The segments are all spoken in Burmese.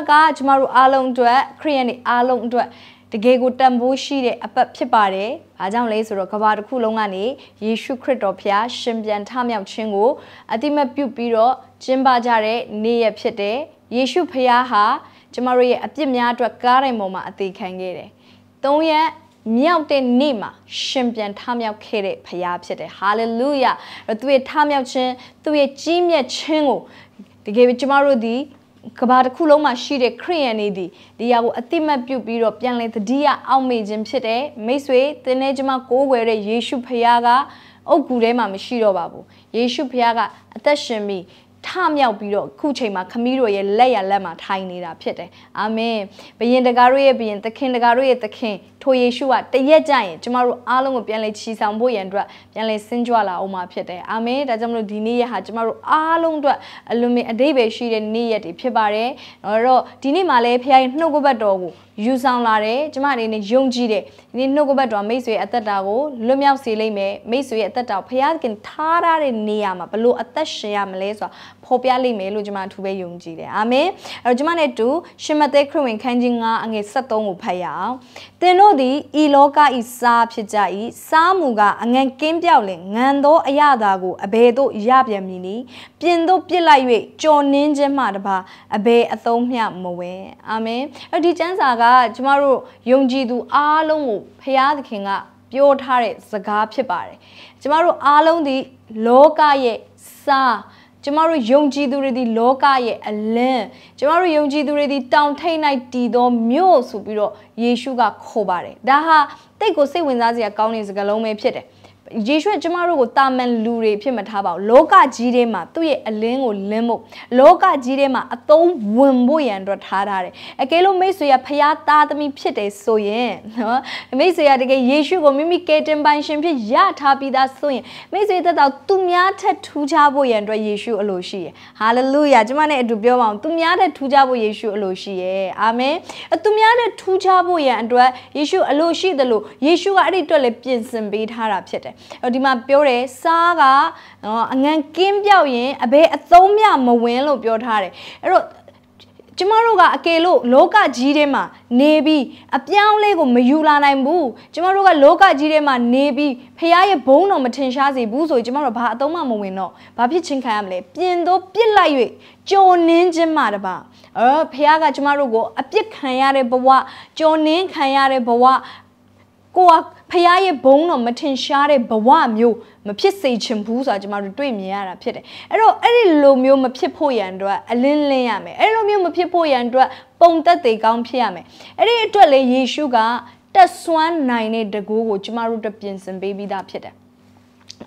ပတ်ကကျမတို့အားလုံးအတွက်ခရီးရန်တွေအားလုံးအတွက်တကယ်ကိုတန်ဖိုးရှိတဲ့အပတ်ဖြစ်ပါတယ်။ဘာကြောင့်လဲဆိုတော့ကဘာတစ်ခုလုံးကနေယေရှုခရစ်တော်ဖျားရှင်ပြန်ထမြောက်ခြင်းကိုအတိမတ်ပြုပြီးတော့ကျင်းပကြတဲ့နေ့ရက်ဖြစ်တဲ့ယေရှုဖျားဟာကျမတို့ရဲ့အပြစ်များအတွက်ကားတိုင်ပေါ်မှာအသေးခံခဲ့တယ်။၃ရက်မြောက်တဲ့နေ့မှာရှင်ပြန်ထမြောက်ခဲ့တဲ့ဖခင်ဖြစ်တယ်။ဟာလေလုယ။သူ့ရဲ့ထမြောက်ခြင်းသူ့ရဲ့ကြီးမြတ်ခြင်းကိုတကယ်ပဲကျမတို့ဒီကဘာတစ်ခုလုံးမှာရှိတဲ့ခရိယန်တွေဒီဒီဟာကိုအတိမတ်ပြုပြီးတော့ပြန်လည်တတိယအောက်မေ့ခြင်းဖြစ်တယ်မိတ်ဆွေသင်နဲ့ကျွန်မကိုးကွယ်တဲ့ယေရှုဖခင်ကအုတ်ဂူထဲမှာမရှိတော့ပါဘူးယေရှုဖခင်ကအသက်ရှင်ပြီးထမြောက်ပြီးတော့ခုချိန်မှာခမီးတို့ရဲ့လက်ရလက်မှာထိုင်နေတာဖြစ်တယ်အာမင်ဘယင်တကားတို့ရဲ့ဘယင်သခင်တကားတို့ရဲ့သခင်ထိုယေရှုကတရက်ကြရင်ကျမတို့အားလုံးကိုပြန်လဲချီဆောင်ဖို့ရန်အတွက်ပြန်လဲဆင်းကြွလာအောင်မှာဖြစ်တယ်အာမင်ဒါကြောင့်မလို့ဒီနေ့ရဟာကျမတို့အားလုံးအတွက်အလွန်မင်းအတိတ်ပဲရှိတဲ့နေ့ရက်တွေဖြစ်ပါတယ်အဲ့တော့ဒီနေ့မှာလဲဖခင်နှုတ်ကပတ်တော်ကိုယူဆောင်လာတယ်ကျမအနေနဲ့ယုံကြည်တယ်ဒီနေ့နှုတ်ကပတ်တော်မိတ်ဆွေအသက်တာကိုလွတ်မြောက်စေလိမ့်မယ်မိတ်ဆွေရဲ့အသက်တာကိုဖခင်ထားထားတဲ့နေရာမှာဘလို့အသက်ရှင်ရမလဲဆိုတာဖော်ပြလိမ့်မယ်လို့ကျမအထူးပဲယုံကြည်တယ်အာမင်အဲ့တော့ကျမနဲ့တူရှင်မသက်ခရစ်ဝင်ခန်းကြီး9အငယ်73ကိုဖတ်ရအောင်သင်တို့တို့သည်ဤလောကဤစားဖြစ်ကြ၏စားမှုကအငန်ကင်းပြောက်လင်ငံသောအရသာကိုအဘယ်သို့ရပြန်မည်နည်းပြင်သို့ပြစ်လိုက်၍ကြော်နင်းခြင်းမှတပါအဘယ်အသုံးမျှမဝဲအာမင်အဲ့ဒီကျမ်းစာကကျမတို့ယုံကြည်သူ အားလုံးကိုဖျားသခင်ကပြောထားတဲ့စကားဖြစ်ပါတယ်ကျမတို့အားလုံးဒီလောကရဲ့စားကျမတို့ယုံကြည်သူတွေဒီလောကရဲ့အလင်းကျမတို့ယုံကြည်သူတွေဒီတောင်ထိတ်၌တည်သောမြို့ဆိုပြီးတော့ယေရှုကခေါ်ပါတယ်ဒါဟာတိတ်ကိုစိတ်ဝင်စားစရာကောင်းတဲ့စကားလုံးပဲဖြစ်တယ်။ယေရှုကျမတို့ကိုတာမန်လူတွေဖြစ်မထားပါဘူးလောကကြီးထဲမှာသူ့ရဲ့အလင်းကိုလင်းဖို့လောကကြီးထဲမှာအသုံးဝင်ဖို့ရန်အတွက်ထားထားတယ်အကယ်လို့မိတ်ဆွေကဖျားသားသမီးဖြစ်တယ်ဆိုရင်နော်မိတ်ဆွေကတကယ်ယေရှုကိုမိမိကယ်တင်ပိုင်ရှင်ဖြစ်ရထားပြီးသားဆိုရင်မိတ်ဆွေသက်တော်သူများထက်ထူးခြားဖို့ရန်အတွက်ယေရှုအလိုရှိရယ်ဟာလေလုယာကျမနဲ့အတူပြောပါအောင်သူများထက်ထူးခြားဖို့ယေရှုအလိုရှိရယ်အာမင်သူများထက်ထူးခြားဖို့ရန်အတွက်ယေရှုအလိုရှိတယ်လို့ယေရှုကအဲ့ဒီအတွက်လည်းပြင်ဆင်ပေးထားတာဖြစ်တယ်ဒီမှာပြောတယ်စားကအငန်ကင်းပြောက်ရင်အဘယ်အသုံးမျှမဝင်လို့ပြောထားတယ်အဲ့တော့ကျမတို့ကအကေလို့လောကကြီးထဲမှာနေပြီးအပြောင်းလဲကိုမယူလာနိုင်ဘူးကျမတို့ကလောကကြီးထဲမှာနေပြီးဖခင်ရဲ့ဘုန်းတော်မထင်ရှားစေဘူးဆိုရင်ကျမတို့ဘာအသုံးမှမဝင်တော့ဘာဖြစ်ချင်းခံရမလဲပြင်သို့ပြစ်လိုက်၍ကြုံနင်းခြင်းမှတပါအော်ဖခင်ကကျမတို့ကိုအပြစ်ခံရတဲ့ဘဝကြုံနင်းခံရတဲ့ဘဝကိုကဖះရဲ့ဘုံတော့မထင်ရှားတဲ့ဘဝမျိုးမဖြစ်စေချင်ဘူးဆိုတာကျွန်တော်တို့တွေ့မြင်ရတာဖြစ်တယ်အဲ့တော့အဲ့ဒီလိုမျိုးမဖြစ်ဖို့ရန်အတွက်အလင်းလင်းရမယ်အဲ့လိုမျိုးမဖြစ်ဖို့ရန်အတွက်ပုံသက်သေးကောင်းဖြစ်ရမယ်အဲ့ဒီအတွက်လေယေရှုကတက်ဆွမ်းနိုင်တဲ့တကူကိုကျွန်တော်တို့ပြင်ဆင်ပေးပြီးသားဖြစ်တယ်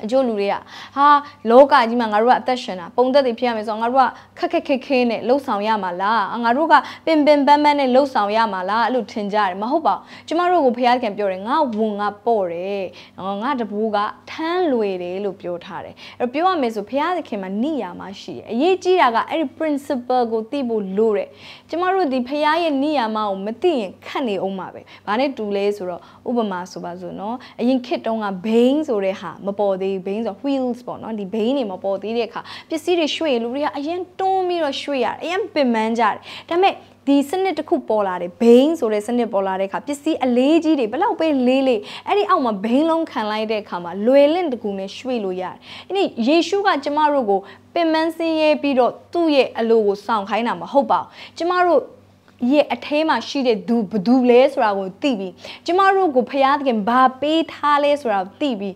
အကျိုးလူတွေကဟာလောကကြီးမှာငါတို့ကအသက်ရှင်တာပုံသက်တွေဖြစ်ရမယ်ဆိုတော့ငါတို့ကခက်ခက်ခဲခဲနဲ့လှုပ်ဆောင်ရမှာလားငါတို့ကပင်ပင်ပန်းပန်းနဲ့လှုပ်ဆောင်ရမှာလားအဲ့လိုထင်ကြတယ်မဟုတ်ပါဘူးကျမတို့ကိုဖခင်ခင်ပြောတယ်ငါဝန်ငါပေါ့တယ်ငါတဘိုးကထမ်းလွယ်တယ်လို့ပြောထားတယ်အဲ့ပြောရမယ်ဆိုဖခင်ခင်မှာနိယာမရှိတယ်အရေးကြီးတာကအဲ့ဒီ principle ကိုသိဖို့လိုတယ်ကျမတို့ဒီဖခင်ရဲ့နိယာမကိုမသိရင်ခက်နေအောင်ပါပဲဘာနဲ့တူလဲဆိုတော့ဥပမာဆိုပါစို့နော်အရင်ခေတ်တုန်းကဘိန်းဆိုတဲ့ဟာမပေါ်သေးဘိန်းဆို wheels ပေါ့နော်ဒီဘိန်းတွေမပေါ်သေးတဲ့အခါပစ္စည်းတွေရွှေ့လူတွေကအရင်တွန်းပြီးတော့ရွှေ့ရတယ်အရင်ပင်ပန်းကြတယ်ဒါပေမဲ့ဒီစနစ်တစ်ခုပေါ်လာတယ်ဘိန်းဆိုတဲ့စနစ် ပေါ်လာတဲ့အခါပစ္စည်းအလေးကြီးတွေဘလောက်ပဲလေးလေးအဲ့ဒီအောက်မှာဘိန်းလုံးခံလိုက်တဲ့အခါမှာလွယ်လင့်တကူနဲ့ရွှေ့လို့ရတယ်အဲ့ဒီယေရှုကကျမတို့ကိုပင်မဆင်းရဲပြီးတော့သူ့ရဲ့အလိုကိုစောင့်ခိုင်းတာမဟုတ်ပါဘူးကျမတို့ရဲ့အထဲမှာရှိတဲ့သူဘသူလဲဆိုတာကိုသိပြီးကျမတို့ကိုဖရာသခင်ဘာပေးထားလဲဆိုတာကိုသိပြီး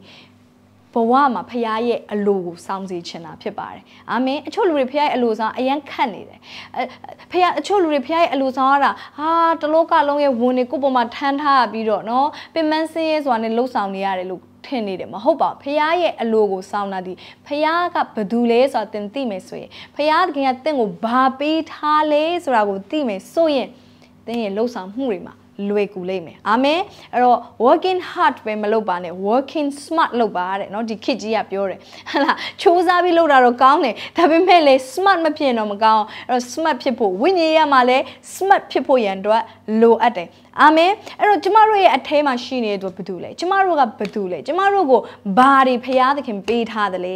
ဘဝမှာဖရာရဲ့အလိုကိုစောင့်စီချင်တာဖြစ်ပါတယ်။အာမင်အချို့လူတွေဖရာရဲ့အလိုဆောင်အယံခတ်နေတယ်။ဖရာအချို့လူတွေဖရာရဲ့အလိုဆောင်ရတာဟာတလောကလုံးရဲ့ဝန်တွေကိုပုံမှာထမ်းထားပြီးတော့နော်ပင်မဆင်းရဲဆိုတာနဲ့လှုပ်ဆောင်နေရတယ်လို့ထင်နေတယ်မဟုတ်ပါဘူးဖခင်ရဲ့အလိုကိုစောင့်တာဒီဖခင်ကဘသူလဲဆိုတာသင်သိမယ်ဆိုရင်ဖခင်တခင်ကသင်ကိုဘာပေးထားလဲဆိုတာကိုသိမယ်ဆိုရင်သင်ရဲ့လှုပ်ဆောင်မှုတွေမှာလွယ်ကူလိမ့်မယ်အာမင်အဲ့တော့ working hard ပဲမလုပ်ပါနဲ့ working smart လုပ်ပါတဲ့เนาะဒီခစ်ကြီးကပြောတယ်ဟဟလားစူးစမ်းပြီးလုပ်တာတော့ကောင်းတယ်ဒါပေမဲ့လေ smart မဖြစ်တော့မကောင်းအဲ့တော့ smart ဖြစ်ဖို့ဝိညာဉ်ရမှာလဲ smart ဖြစ်ဖို့ရန်အတွက်လိုအပ်တယ်အာမင်အဲ့တော့ကျမတို့ရဲ့အထဲမှာရှိနေတဲ့သူကဘာတူလဲကျမတို့ကဘာတူလဲကျမတို့ကိုဘာတွေဖရာသခင် ပေးထားတယ်လဲ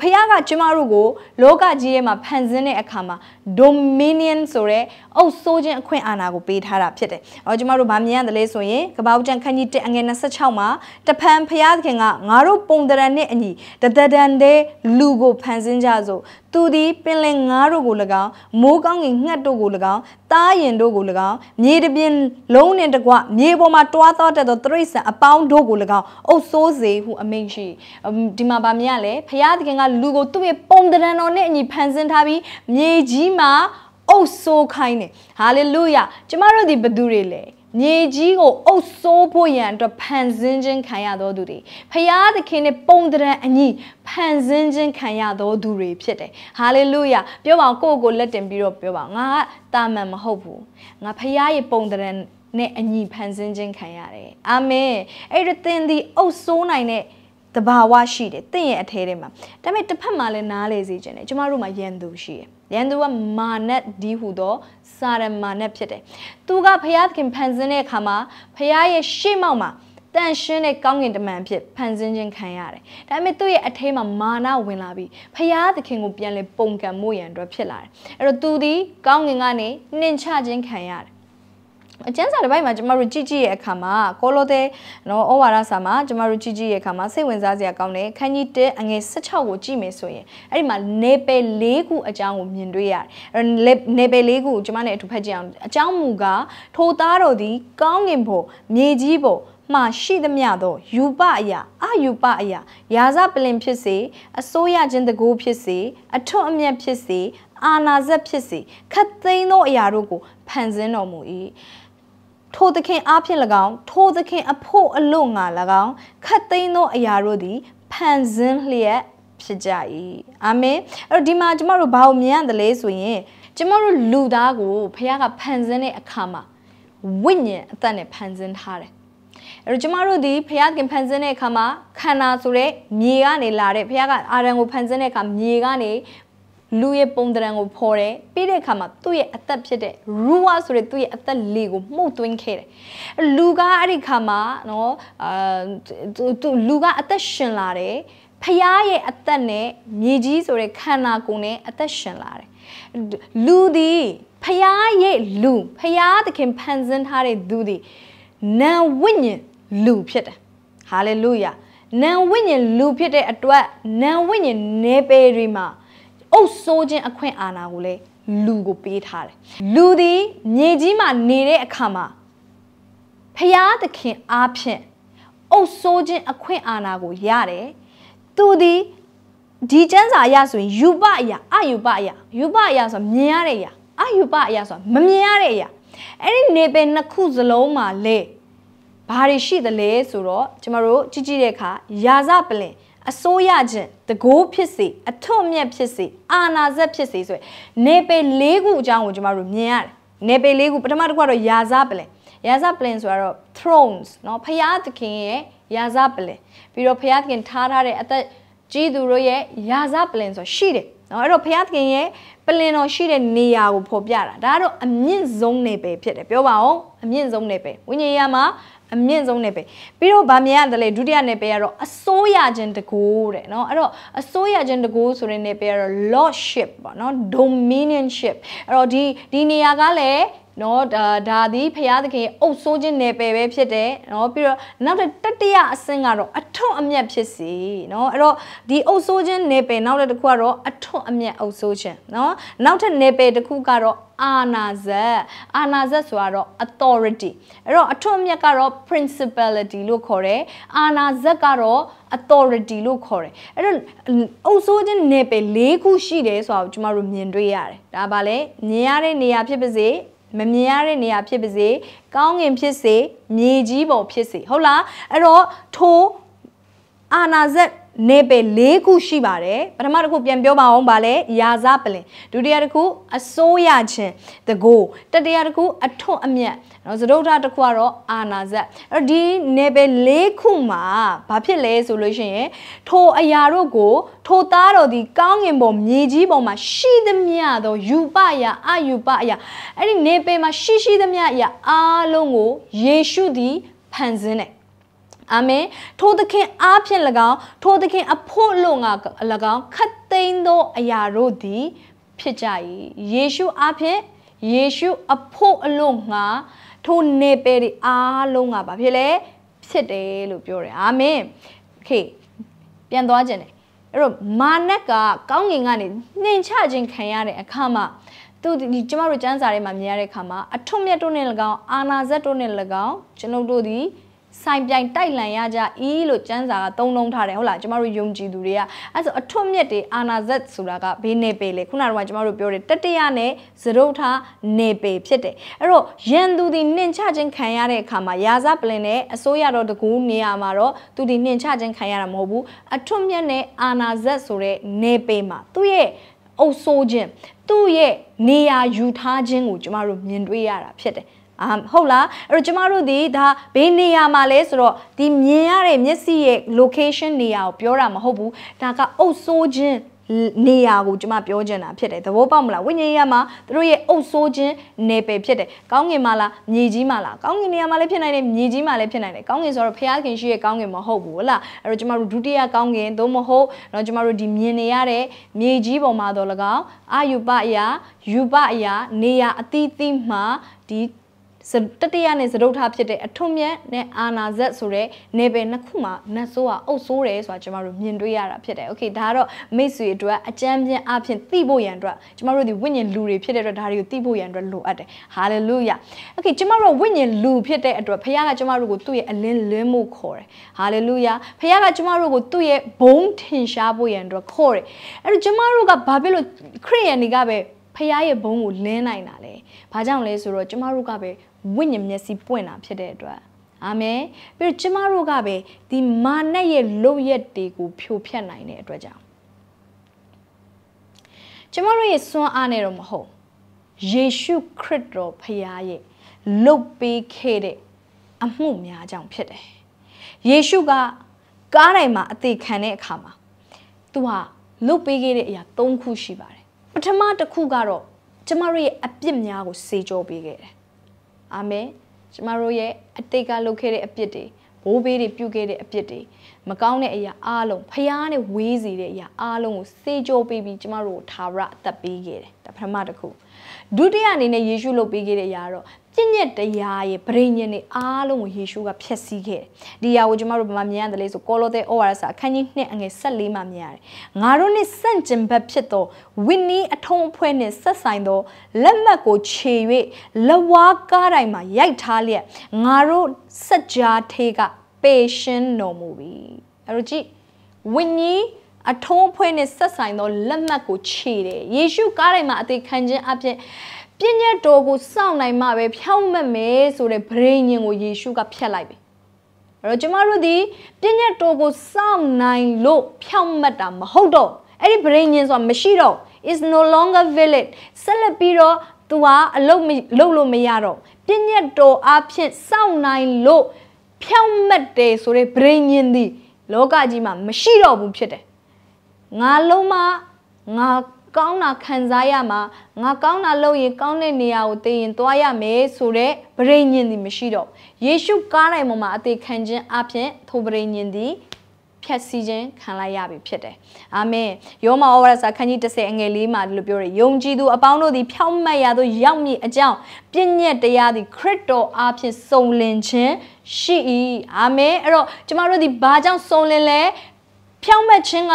ဖရာကကျမတို့ကိုလောကကြီးရဲ့မှာဖန်ဆင်းတဲ့အခါမှာ dominion ဆိုတဲ့အုပ်စိုးခြင်းအခွင့်အာဏာကိုပေးထားတာဖြစ်တယ်။အော်ကျမတို့ဗာမြင်ရတယ်လဲဆိုရင်ကပောက်တန်ခန်းကြီး1အငယ်26မှာတဖန်ဖရာသခင်ကငါတို့ပုံတရံနဲ့အညီတဒဒန်တဲ့လူကိုဖန်ဆင်းကြစို့သူသည်ပင်လယ်ငါးတို့ကို၎င်းမိုးကောင်းကင်ငှက်တို့ကို၎င်းတားရင်တို့ကို၎င်းမြေတပြင်လုံးနှင့်တကွမြေပေါ်မှာတွားသောတတ်သောတရိษံအပေါင်းတို့ကို၎င်းအုပ်ဆိုးစေဟုအမိန့်ရှိဒီမှာဗာမြင်ရလဲဖရာသခင်ကလူကိုသူ့ရဲ့ပုံတံတော်နဲ့အညီဖန်ဆင်းထားပြီးမြေကြီးမှာအုပ်ဆိုးခိုင်းတယ်ဟာလေလုယာကျမတို့ဒီဘသူတွေလဲမြေကြီးကိုအုပ်ဆိုးဖို့ရန်အတွက်ဖန်ဆင်းခြင်းခံရတော်သူတွေဖရာသခင်နဲ့ပုံတံအညီဖန်ဆင်းခြင်းခံရတော်သူတွေဖြစ်တယ်။ဟာလေလုယာပြောပါကိုယ့်ကိုလက်တင်ပြီးတော့ပြောပါငါကတာမန်မဟုတ်ဘူး။ငါဖရာရဲ့ပုံတံနဲ့အညီဖန်ဆင်းခြင်းခံရတယ်အာမင်အဲ့ဒါသင်ဒီအုပ်ဆိုးနိုင်တဲ့တဘာဝရှိတယ်သင်ရဲ့အထဲထဲမှာဒါပေမဲ့တစ်ဖက်မှာလည်းနားလေစေခြင်းတယ်ကျမတို့မှာယန်သူရှိတယ်ရန်သူကမာနတ်ဒီဟူသောစာရမာနတ်ဖြစ်တယ်။သူကဖျားသခင်ဖန်ဆင်းတဲ့အခါမှာဖျားရဲ့ရှေ့မောက်မှာတန်ရှင်းတဲ့ကောင်းကင်တမန်ဖြစ်ဖန်ဆင်းခြင်းခံရတယ်။ဒါပေမဲ့သူ့ရဲ့အထဲမှာမာနဝင်လာပြီးဖျားသခင်ကိုပြန်လဲပုံကံမှုရန်အတွက်ဖြစ်လာတယ်။အဲ့တော့သူဒီကောင်းကင်ကနေနှင်ချခြင်းခံရတယ်အကျဉ်းစာတစ်ပိုက်မှာကျမတို့ကြည့်ကြည့်ရဲ့အခါမှာကောလိုတဲ့နော်ဩဝါဒစာမှာကျမတို့ကြည့်ကြည့်ရဲ့အခါမှာစိတ်ဝင်စားစရာကောင်းတဲ့ခန်းကြီး1အငယ်16ကိုကြည့်မယ်ဆိုရင်အဲ့ဒီမှာနေပယ်၄ခုအကြောင်းကိုမြင်တွေ့ရတယ်အဲ့နေပယ်၄ခုကိုကျမနဲ့အတူဖတ်ကြည့်အောင်အကြောင်းမူကားထိုသားတော်သည် ကောင်းငင်ဖို့မြေကြီးဖို့မှရှိသမျှသော ယူပအရာအယူပအရာယာဇပလင်ဖြစ်စေအစိုးရချင်းတကူဖြစ်စေအထွတ်အမြတ်ဖြစ်စေအာနာဇက်ဖြစ်စေခတ်သိမ်းသောအရာတို့ကိုဖန်ဆင်းတော်မူ၏ထိုသခင်အားဖြင့်၎င်းထိုသခင်အဖို့အလို့ငါ၎င်းခတ်သိမ်းသောအရာတို့သည်ဖန်ဆင်းလျက် ဖြစ်ကြ၏အာမင်အဲ့တော့ဒီမှာကျမတို့ဘာကိုမြင်ရတယ်လဲဆိုရင်ကျမတို့လူသားကိုဘုရားကဖန်ဆင်းတဲ့အခါမှာဝိညာဉ်အသက်နဲ့ဖန်ဆင်းထားတယ်အဲ့တော့ကျမတို့ဒီဘုရားခင်ဖန်ဆင်းတဲ့အခါမှာခန္ဓာဆိုတဲ့မြေကနေလာတဲ့ဘုရားကအာရန်ကိုဖန်ဆင်းတဲ့အခါမြေကနေလူရဲ့ပုံတံကိုဖော်တယ်ပြီးတဲ့အခါမှာသူ့ရဲ့အသက်ဖြစ်တဲ့ Rua ဆိုတဲ့သူ့ရဲ့အသက်လေးကိုမှုတ်သွင်းခဲ့တယ်လူကအဲ့ဒီခါမှာနော်အာသူလူကအသက်ရှင်လာတယ်ဖျားရဲ့အသက်နဲ့မြေကြီးဆိုတဲ့ခန္ဓာကိုယ်နဲ့အသက်ရှင်လာတယ်လူဒီဖျားရဲ့လူဖျားသခင်ဖန်ဆင်းထားတဲ့သူဒီနာဝိညာဉ်လူဖြစ်တယ်ဟာလေလုယာနာဝိညာဉ်လူဖြစ်တဲ့အတွက်နာဝိညာဉ်နေပေတွေမှာအုပ်ဆိုးခြင်းအခွင့်အာဏာကိုလည်းလူကိုပေးထားတယ်လူသည်မြေကြီးမှာနေတဲ့အခါမှာဖျားသခင်အားဖြင့်အုပ်ဆိုးခြင်းအခွင့်အာဏာကိုရတယ်သူသည်ဒီကျမ်းစာအရဆိုရင်ယူပအရာအယူပအရာယူပအရာဆိုမြင်ရတဲ့အရာအယူပအရာဆိုမမြင်ရတဲ့အရာအဲ့ဒီနေပင်နှစ်ခုစလုံးမှာလေဘာတွေရှိသလဲဆိုတော့ကျမတို့ကြည့်ကြည့်တဲ့အခါယာဇပလင်အစိုးရချင်းတကိုးဖြစ်စေအထွတ်မြတ်ဖြစ်စေအာနာဇက်ဖြစ်စေဆိုရယ်နေပယ်၄ခုအကြောင်းကိုကျမတို့မြင်ရတယ်နေပယ်၄ခုပထမတစ်ခုကတော့ယာဇပလင်ယာဇပလင်ဆိုတော့ thrones เนาะဖျားသခင်ရဲ့ယာဇပလင်ပြီးတော့ဖျားသခင်ထားထားတဲ့အသက်ကြီးသူတို့ရဲ့ယာဇပလင်ဆိုရှိတယ်เนาะအဲ့တော့ဖျားသခင်ရဲ့ပလင်တော်ရှိတဲ့နေရာကိုဖော်ပြတာဒါကတော့အမြင့်ဆုံးနေပယ်ဖြစ်တယ်ပြောပါဦးအမြင့်ဆုံးနေပယ်ဝိညာဉ်ရမှာအမြင့်ဆုံးနယ်ပယ်ပြီးတော့ဗာမြန်ရတယ်လေဒုတိယနယ်ပယ်ကတော့အစိုးရချင်းတကူတဲ့เนาะအဲ့တော့အစိုးရချင်းတကူဆိုတဲ့နယ်ပယ်ကတော့ lordship ပေါ့เนาะ dominionship အဲ့တော့ဒီဒီနေရာကလည်းနော်ဒါဒါသည်ဖရာသခင်အုပ်ဆိုးခြင်းနယ်ပယ်ပဲဖြစ်တယ်နော်ပြီးတော့နောက်တစ်တတိယအဆင့်ကတော့အထွတ်အမြတ်ဖြစ်စီနော်အဲ့တော့ဒီအုပ်ဆိုးခြင်းနယ်ပယ်နောက်တစ်ခုကတော့အထွတ်အမြတ်အုပ်ဆိုးခြင်းနော်နောက်ထပ်နယ်ပယ်တစ်ခုကတော့အာနာဇတ်အာနာဇတ်ဆိုတော့ authority အဲ့တော့အထွတ်အမြတ်ကတော့ principality လို့ခေါ်တယ်အာနာဇတ်ကတော့ authority လို့ခေါ်တယ်အဲ့တော့အုပ်စိုးခြင်းနယ်ပယ်၄ခုရှိတယ်ဆိုတော့ကျမတို့မြင်တွေ့ရတယ်ဒါပါလေမြင်ရတဲ့နေရာဖြစ်ပါစေမမြင်ရတဲ့နေရာဖြစ်ပါစေ ကောင်းငင်ဖြစ်စေမြေကြီးပေါ်ဖြစ်စေဟုတ်လားအဲ့တော့ထိုးအာနာဇက်နေပယ်၄ခုရှိပါတယ်ပထမတစ်ခုပြန်ပြောပါအောင်ပါလဲရာဇပလင်ဒုတိယတစ်ခုအစိုးရချင်းတကိုတတိယတစ်ခုအထွတ်အမြတ်နော်သဒုဒ္ဓတစ်ခုကတော့အာနာဇက်အဲ့ဒီနေပယ်၄ခုမှာဘာဖြစ်လဲဆိုလို့ရှိရင်ထိုအရာတို့ကို ထိုသားတော်ဒီကောင်းငင်ပေါ်မြေကြီးပေါ်မှာရှိသမျှသောယူပယအယူပယအဲ့ဒီနေပယ်မှာရှိရှိသမျှအရာအားလုံးကိုယေရှုသည်ဖန်ဆင်းတယ်အာမင် ထိုသခင်အားဖြင့်၎င်းထိုသခင်အဖို့လို့ငါ၎င်းခတ်သိမ်းသော အရာတို့သည် ဖြစ်ကြ၏ယေရှုအားဖြင့်ယေရှုအဖို့အလို့ငါထိုနေပယ်တွေအားလုံးကဘာဖြစ်လဲဖြစ်တယ်လို့ပြောတယ်အာမင်ခေပြန်သွားခြင်းတယ်အဲ့တော့မာနက်ကကောင်းကင်ကနေနှင်ချခြင်းခံရတဲ့အခါမှာသူဒီကျမတို့စံစာထဲမှာမြင်ရတဲ့အခါမှာအထွတ်မြတ်တို့နဲ့၎င်းအာနာဇတ်တို့နဲ့၎င်းကျွန်ုပ်တို့သည်ဆိုင်ပြိုင်တိုက်လှန်ရကြဤလို့ကျမ်းစာကသုံးလုံးထားတယ်ဟုတ်လားကျမတို့ယုံကြည်သူတွေကအဲ့ဆိုအထွတ်မြတ်တွေအာနာဇက်ဆိုတာကဘေးနေပေလေခုနကတော့ကျမတို့ပြောတယ်တတိယနဲ့သရုတ်ထားနေပေဖြစ်တယ်အဲ့တော့ရန်သူဒီနှင်ချခြင်းခံရတဲ့အခါမှာရာဇပလင်နဲ့အစိုးရတော်တကူနေရာမှာတော့သူဒီနှင်ချခြင်းခံရတာမဟုတ်ဘူးအထွတ်မြတ်နဲ့အာနာဇက်ဆိုတဲ့နေပေမှာသူ့ရဲ့အုပ်ဆိုးခြင်းသူ့ရဲ့နေရာယူထားခြင်းကိုကျမတို့မြင်တွေ့ရတာဖြစ်တယ်အာဟုတ်လားအဲ့တော့ကျမတို့ဒီဒါဘေးနေရာမှာလဲဆိုတော့ဒီမြင်ရတဲ့မျက်စိရဲ့ location နေရာကိုပြောတာမဟုတ်ဘူးဒါကအုပ်ဆိုးခြင်းနေရာကိုကျွန်မပြောချင်တာဖြစ်တယ်သဘောပေါက်မလားဝိညာဉ်ရမှာသူတို့ရဲ့အုပ်ဆိုးခြင်းနယ်ပယ်ဖြစ်တယ်ကောင်းငင်မှာလားမြေကြီးမှာလားကောင်းငင်နေရာမှာလည်းဖြစ်နိုင်တယ်မြေကြီးမှာလည်းဖြစ်နိုင်တယ်ကောင်းငင်ဆိုတော့ဖျားခင်ရှိရဲ့ကောင်းငင်မဟုတ်ဘူးဟုတ်လားအဲ့တော့ကျွန်မတို့ဒုတိယကောင်းငင်သို့မဟုတ်တော့ကျွန်မတို့ဒီမြင်နေရတဲ့မြေကြီးပေါ်မှာတော့၎င်းအာယုပအရာ ယူပအရာ နေရာအသီးသီးမှာဒီတတိယနဲ့သဒုထဖြစ်တဲ့အထွတ်မြတ်နဲ့အာနာဇက်ဆိုတဲ့နယ်ပယ်နှစ်ခုမှာနတ်ဆိုးကအုပ်ဆိုးတယ်ဆိုတာကျမတို့မြင်တွေ့ရတာဖြစ်တယ်။ Okay ဒါကတော့မိတ်ဆွေအတွက်အကြမ်းပြင်းအဖြစ်သိဖို့ရန်အတွက် ကျမတို့ဒီဝိညာဉ်လူတွေဖြစ်တဲ့အတွက်ဒါတွေကိုသိဖို့ရန်အတွက်လိုအပ်တယ်။ Hallelujah ။ Okay ကျမတို့ဝိညာဉ်လူဖြစ်တဲ့အတွက်ဖခင်ကကျမတို့ကိုသူ့ရဲ့အလင်းလင်းမှုခေါ်တယ်။ Hallelujah ။ဖခင်ကကျမတို့ကိုသူ့ရဲ့ဘုံထင်ရှားဖို့ရန်အတွက်ခေါ်တယ်။အဲ့တော့ကျမတို့ကဘာဖြစ်လို့ခရိယန်တွေကပဲဖရားရဲ့ဘုံကိုလင်းနိုင်တာလေ။ဘာကြောင့်လဲဆိုတော့ကျမတို့ကပဲဝိညာဉ်မျက်စိပွင့်တာဖြစ်တဲ့အတွက်အာမင်ပြီးတော့ကျမတို့ကပဲဒီမာနရဲ့လုံရက်တွေကိုဖြိုဖျက်နိုင်တဲ့အတွက်ကြောင့်ကျမတို့ရဲ့စွမ်းအားနဲ့တော့မဟုတ်ယေရှုခရစ်တော်ဖခင်ရဲ့လုတ်ပေးခဲ့တဲ့အမှုများကြောင့်ဖြစ်တယ်။ယေရှုကကားတိုင်းမှာအသေးခံတဲ့အခါမှာသူဟာလုတ်ပေးခဲ့တဲ့အရာ၃ခုရှိပါတယ်။ပထမတစ်ခုကတော့ကျမတို့ရဲ့အပြစ်များကိုစေကြောပေးခဲ့တယ်အာမင်ကျမတို့ရဲ့အတိတ်ကလုပ်ခဲ့တဲ့အပြစ်တွေဘိုးဘေးတွေပြုခဲ့တဲ့အပြစ်တွေမကောင်းတဲ့အရာအားလုံးဖျားနဲ့ဝေးစီတဲ့အရာအားလုံးကိုစေကြောပေးပြီးကျမတို့ကိုသာရအသက်ပေးခဲ့တယ်ဒါပထမတစ်ခု။ဒုတိယအနေနဲ့ယေရှုလုပ်ပေးခဲ့တဲ့အရာတော့ြင့်ညက်တရားရဲ့ဗြိဉ္ဉဉ်တွေအားလုံးကိုယေရှုကဖျက်ဆီးခဲ့တယ်။ဒီအရာကိုကျွန်တော်တို့ဘာမှမြင်ရတယ်လဲဆိုကောလောသဲဩဝါဒစာအခန်းကြီး2အငယ်14မှာမြင်ရတယ်။ငါတို့နဲ့စန့်ကျင်ဘက်ဖြစ်သောဝိနည်းအထုံးအဖွဲ့နဲ့ဆက်ဆိုင်သော လက်မှတ်ကိုခြေ၍လဝါကားတိုင်းမှာရိုက်ထားလျက်ငါတို့စัจ जा ထေကပေရှင်းတော်မူပြီ။အဲ့တော့ကြည့်ဝိနည်းအထုံးအဖွဲ့နဲ့ဆက်ဆိုင်သောလက်မှတ်ကိုခြေတယ်ယေရှုကားတိုင်းမှာအသေးခံခြင်းအပြင်ပြည့်ညက်တော်ကိုစောင့်နိုင်မှပဲဖြောင့်မတ်မယ်ဆိုတဲ့ဗရိညင်ကိုယေရှုကဖြတ်လိုက်ပြီအဲ့တော့ကျမတို့ဒီပြည့်ညက်တော်ကိုစောင့်နိုင်လို့ဖြောင့်မတ်တာမဟုတ်တော့အဲ့ဒီဗရိညင်ဆိုတာမရှိတော့ is no longer valid ဆက်လက်ပြီးတော့သူကအလုပ်လုပ်လို့မရတော့ပြည့်ညက်တော်အဖြစ်စောင့်နိုင်လို့ဖြောင့်မတ်တယ်ဆိုတဲ့ဗရိညင်ဒီလောကကြီးမှာ မရှိတော့ဘူးဖြစ်တယ်ငါလုံးမငါကောင်းတာခံစားရမှာငါကောင်းတာလုပ်ရင်ကောင်းတဲ့နေရာကိုသိရင်သွားရမယ်ဆိုတော့ဗရိညင်သည်မရှိတော့ယေရှုကားတိုင်းပေါ်မှာအသေးခံခြင်းအပြင်ထိုဗရိညင်သည်ဖြတ်စည်းခြင်းခံလိုက်ရပြီဖြစ်တယ်။အာမင်။ယောမဩဝါဒစာခန်းကြီး30အငယ်လေးမှာဒီလိုပြောတယ်။ယုံကြည်သူအပေါင်းတို့သည်ဖြောင့်မတ်ရာသို့ရောက်မည်အကြောင်းပြည့်ညက်တရားသည်ခရစ်တော်အားဖြင့်စုံလင်ခြင်းရှိ၏။အာမင်။အဲ့တော့ကျမတို့ဒီဘာကြောင့်စုံလင်လဲဖြောင့်မတ်ခြင်းက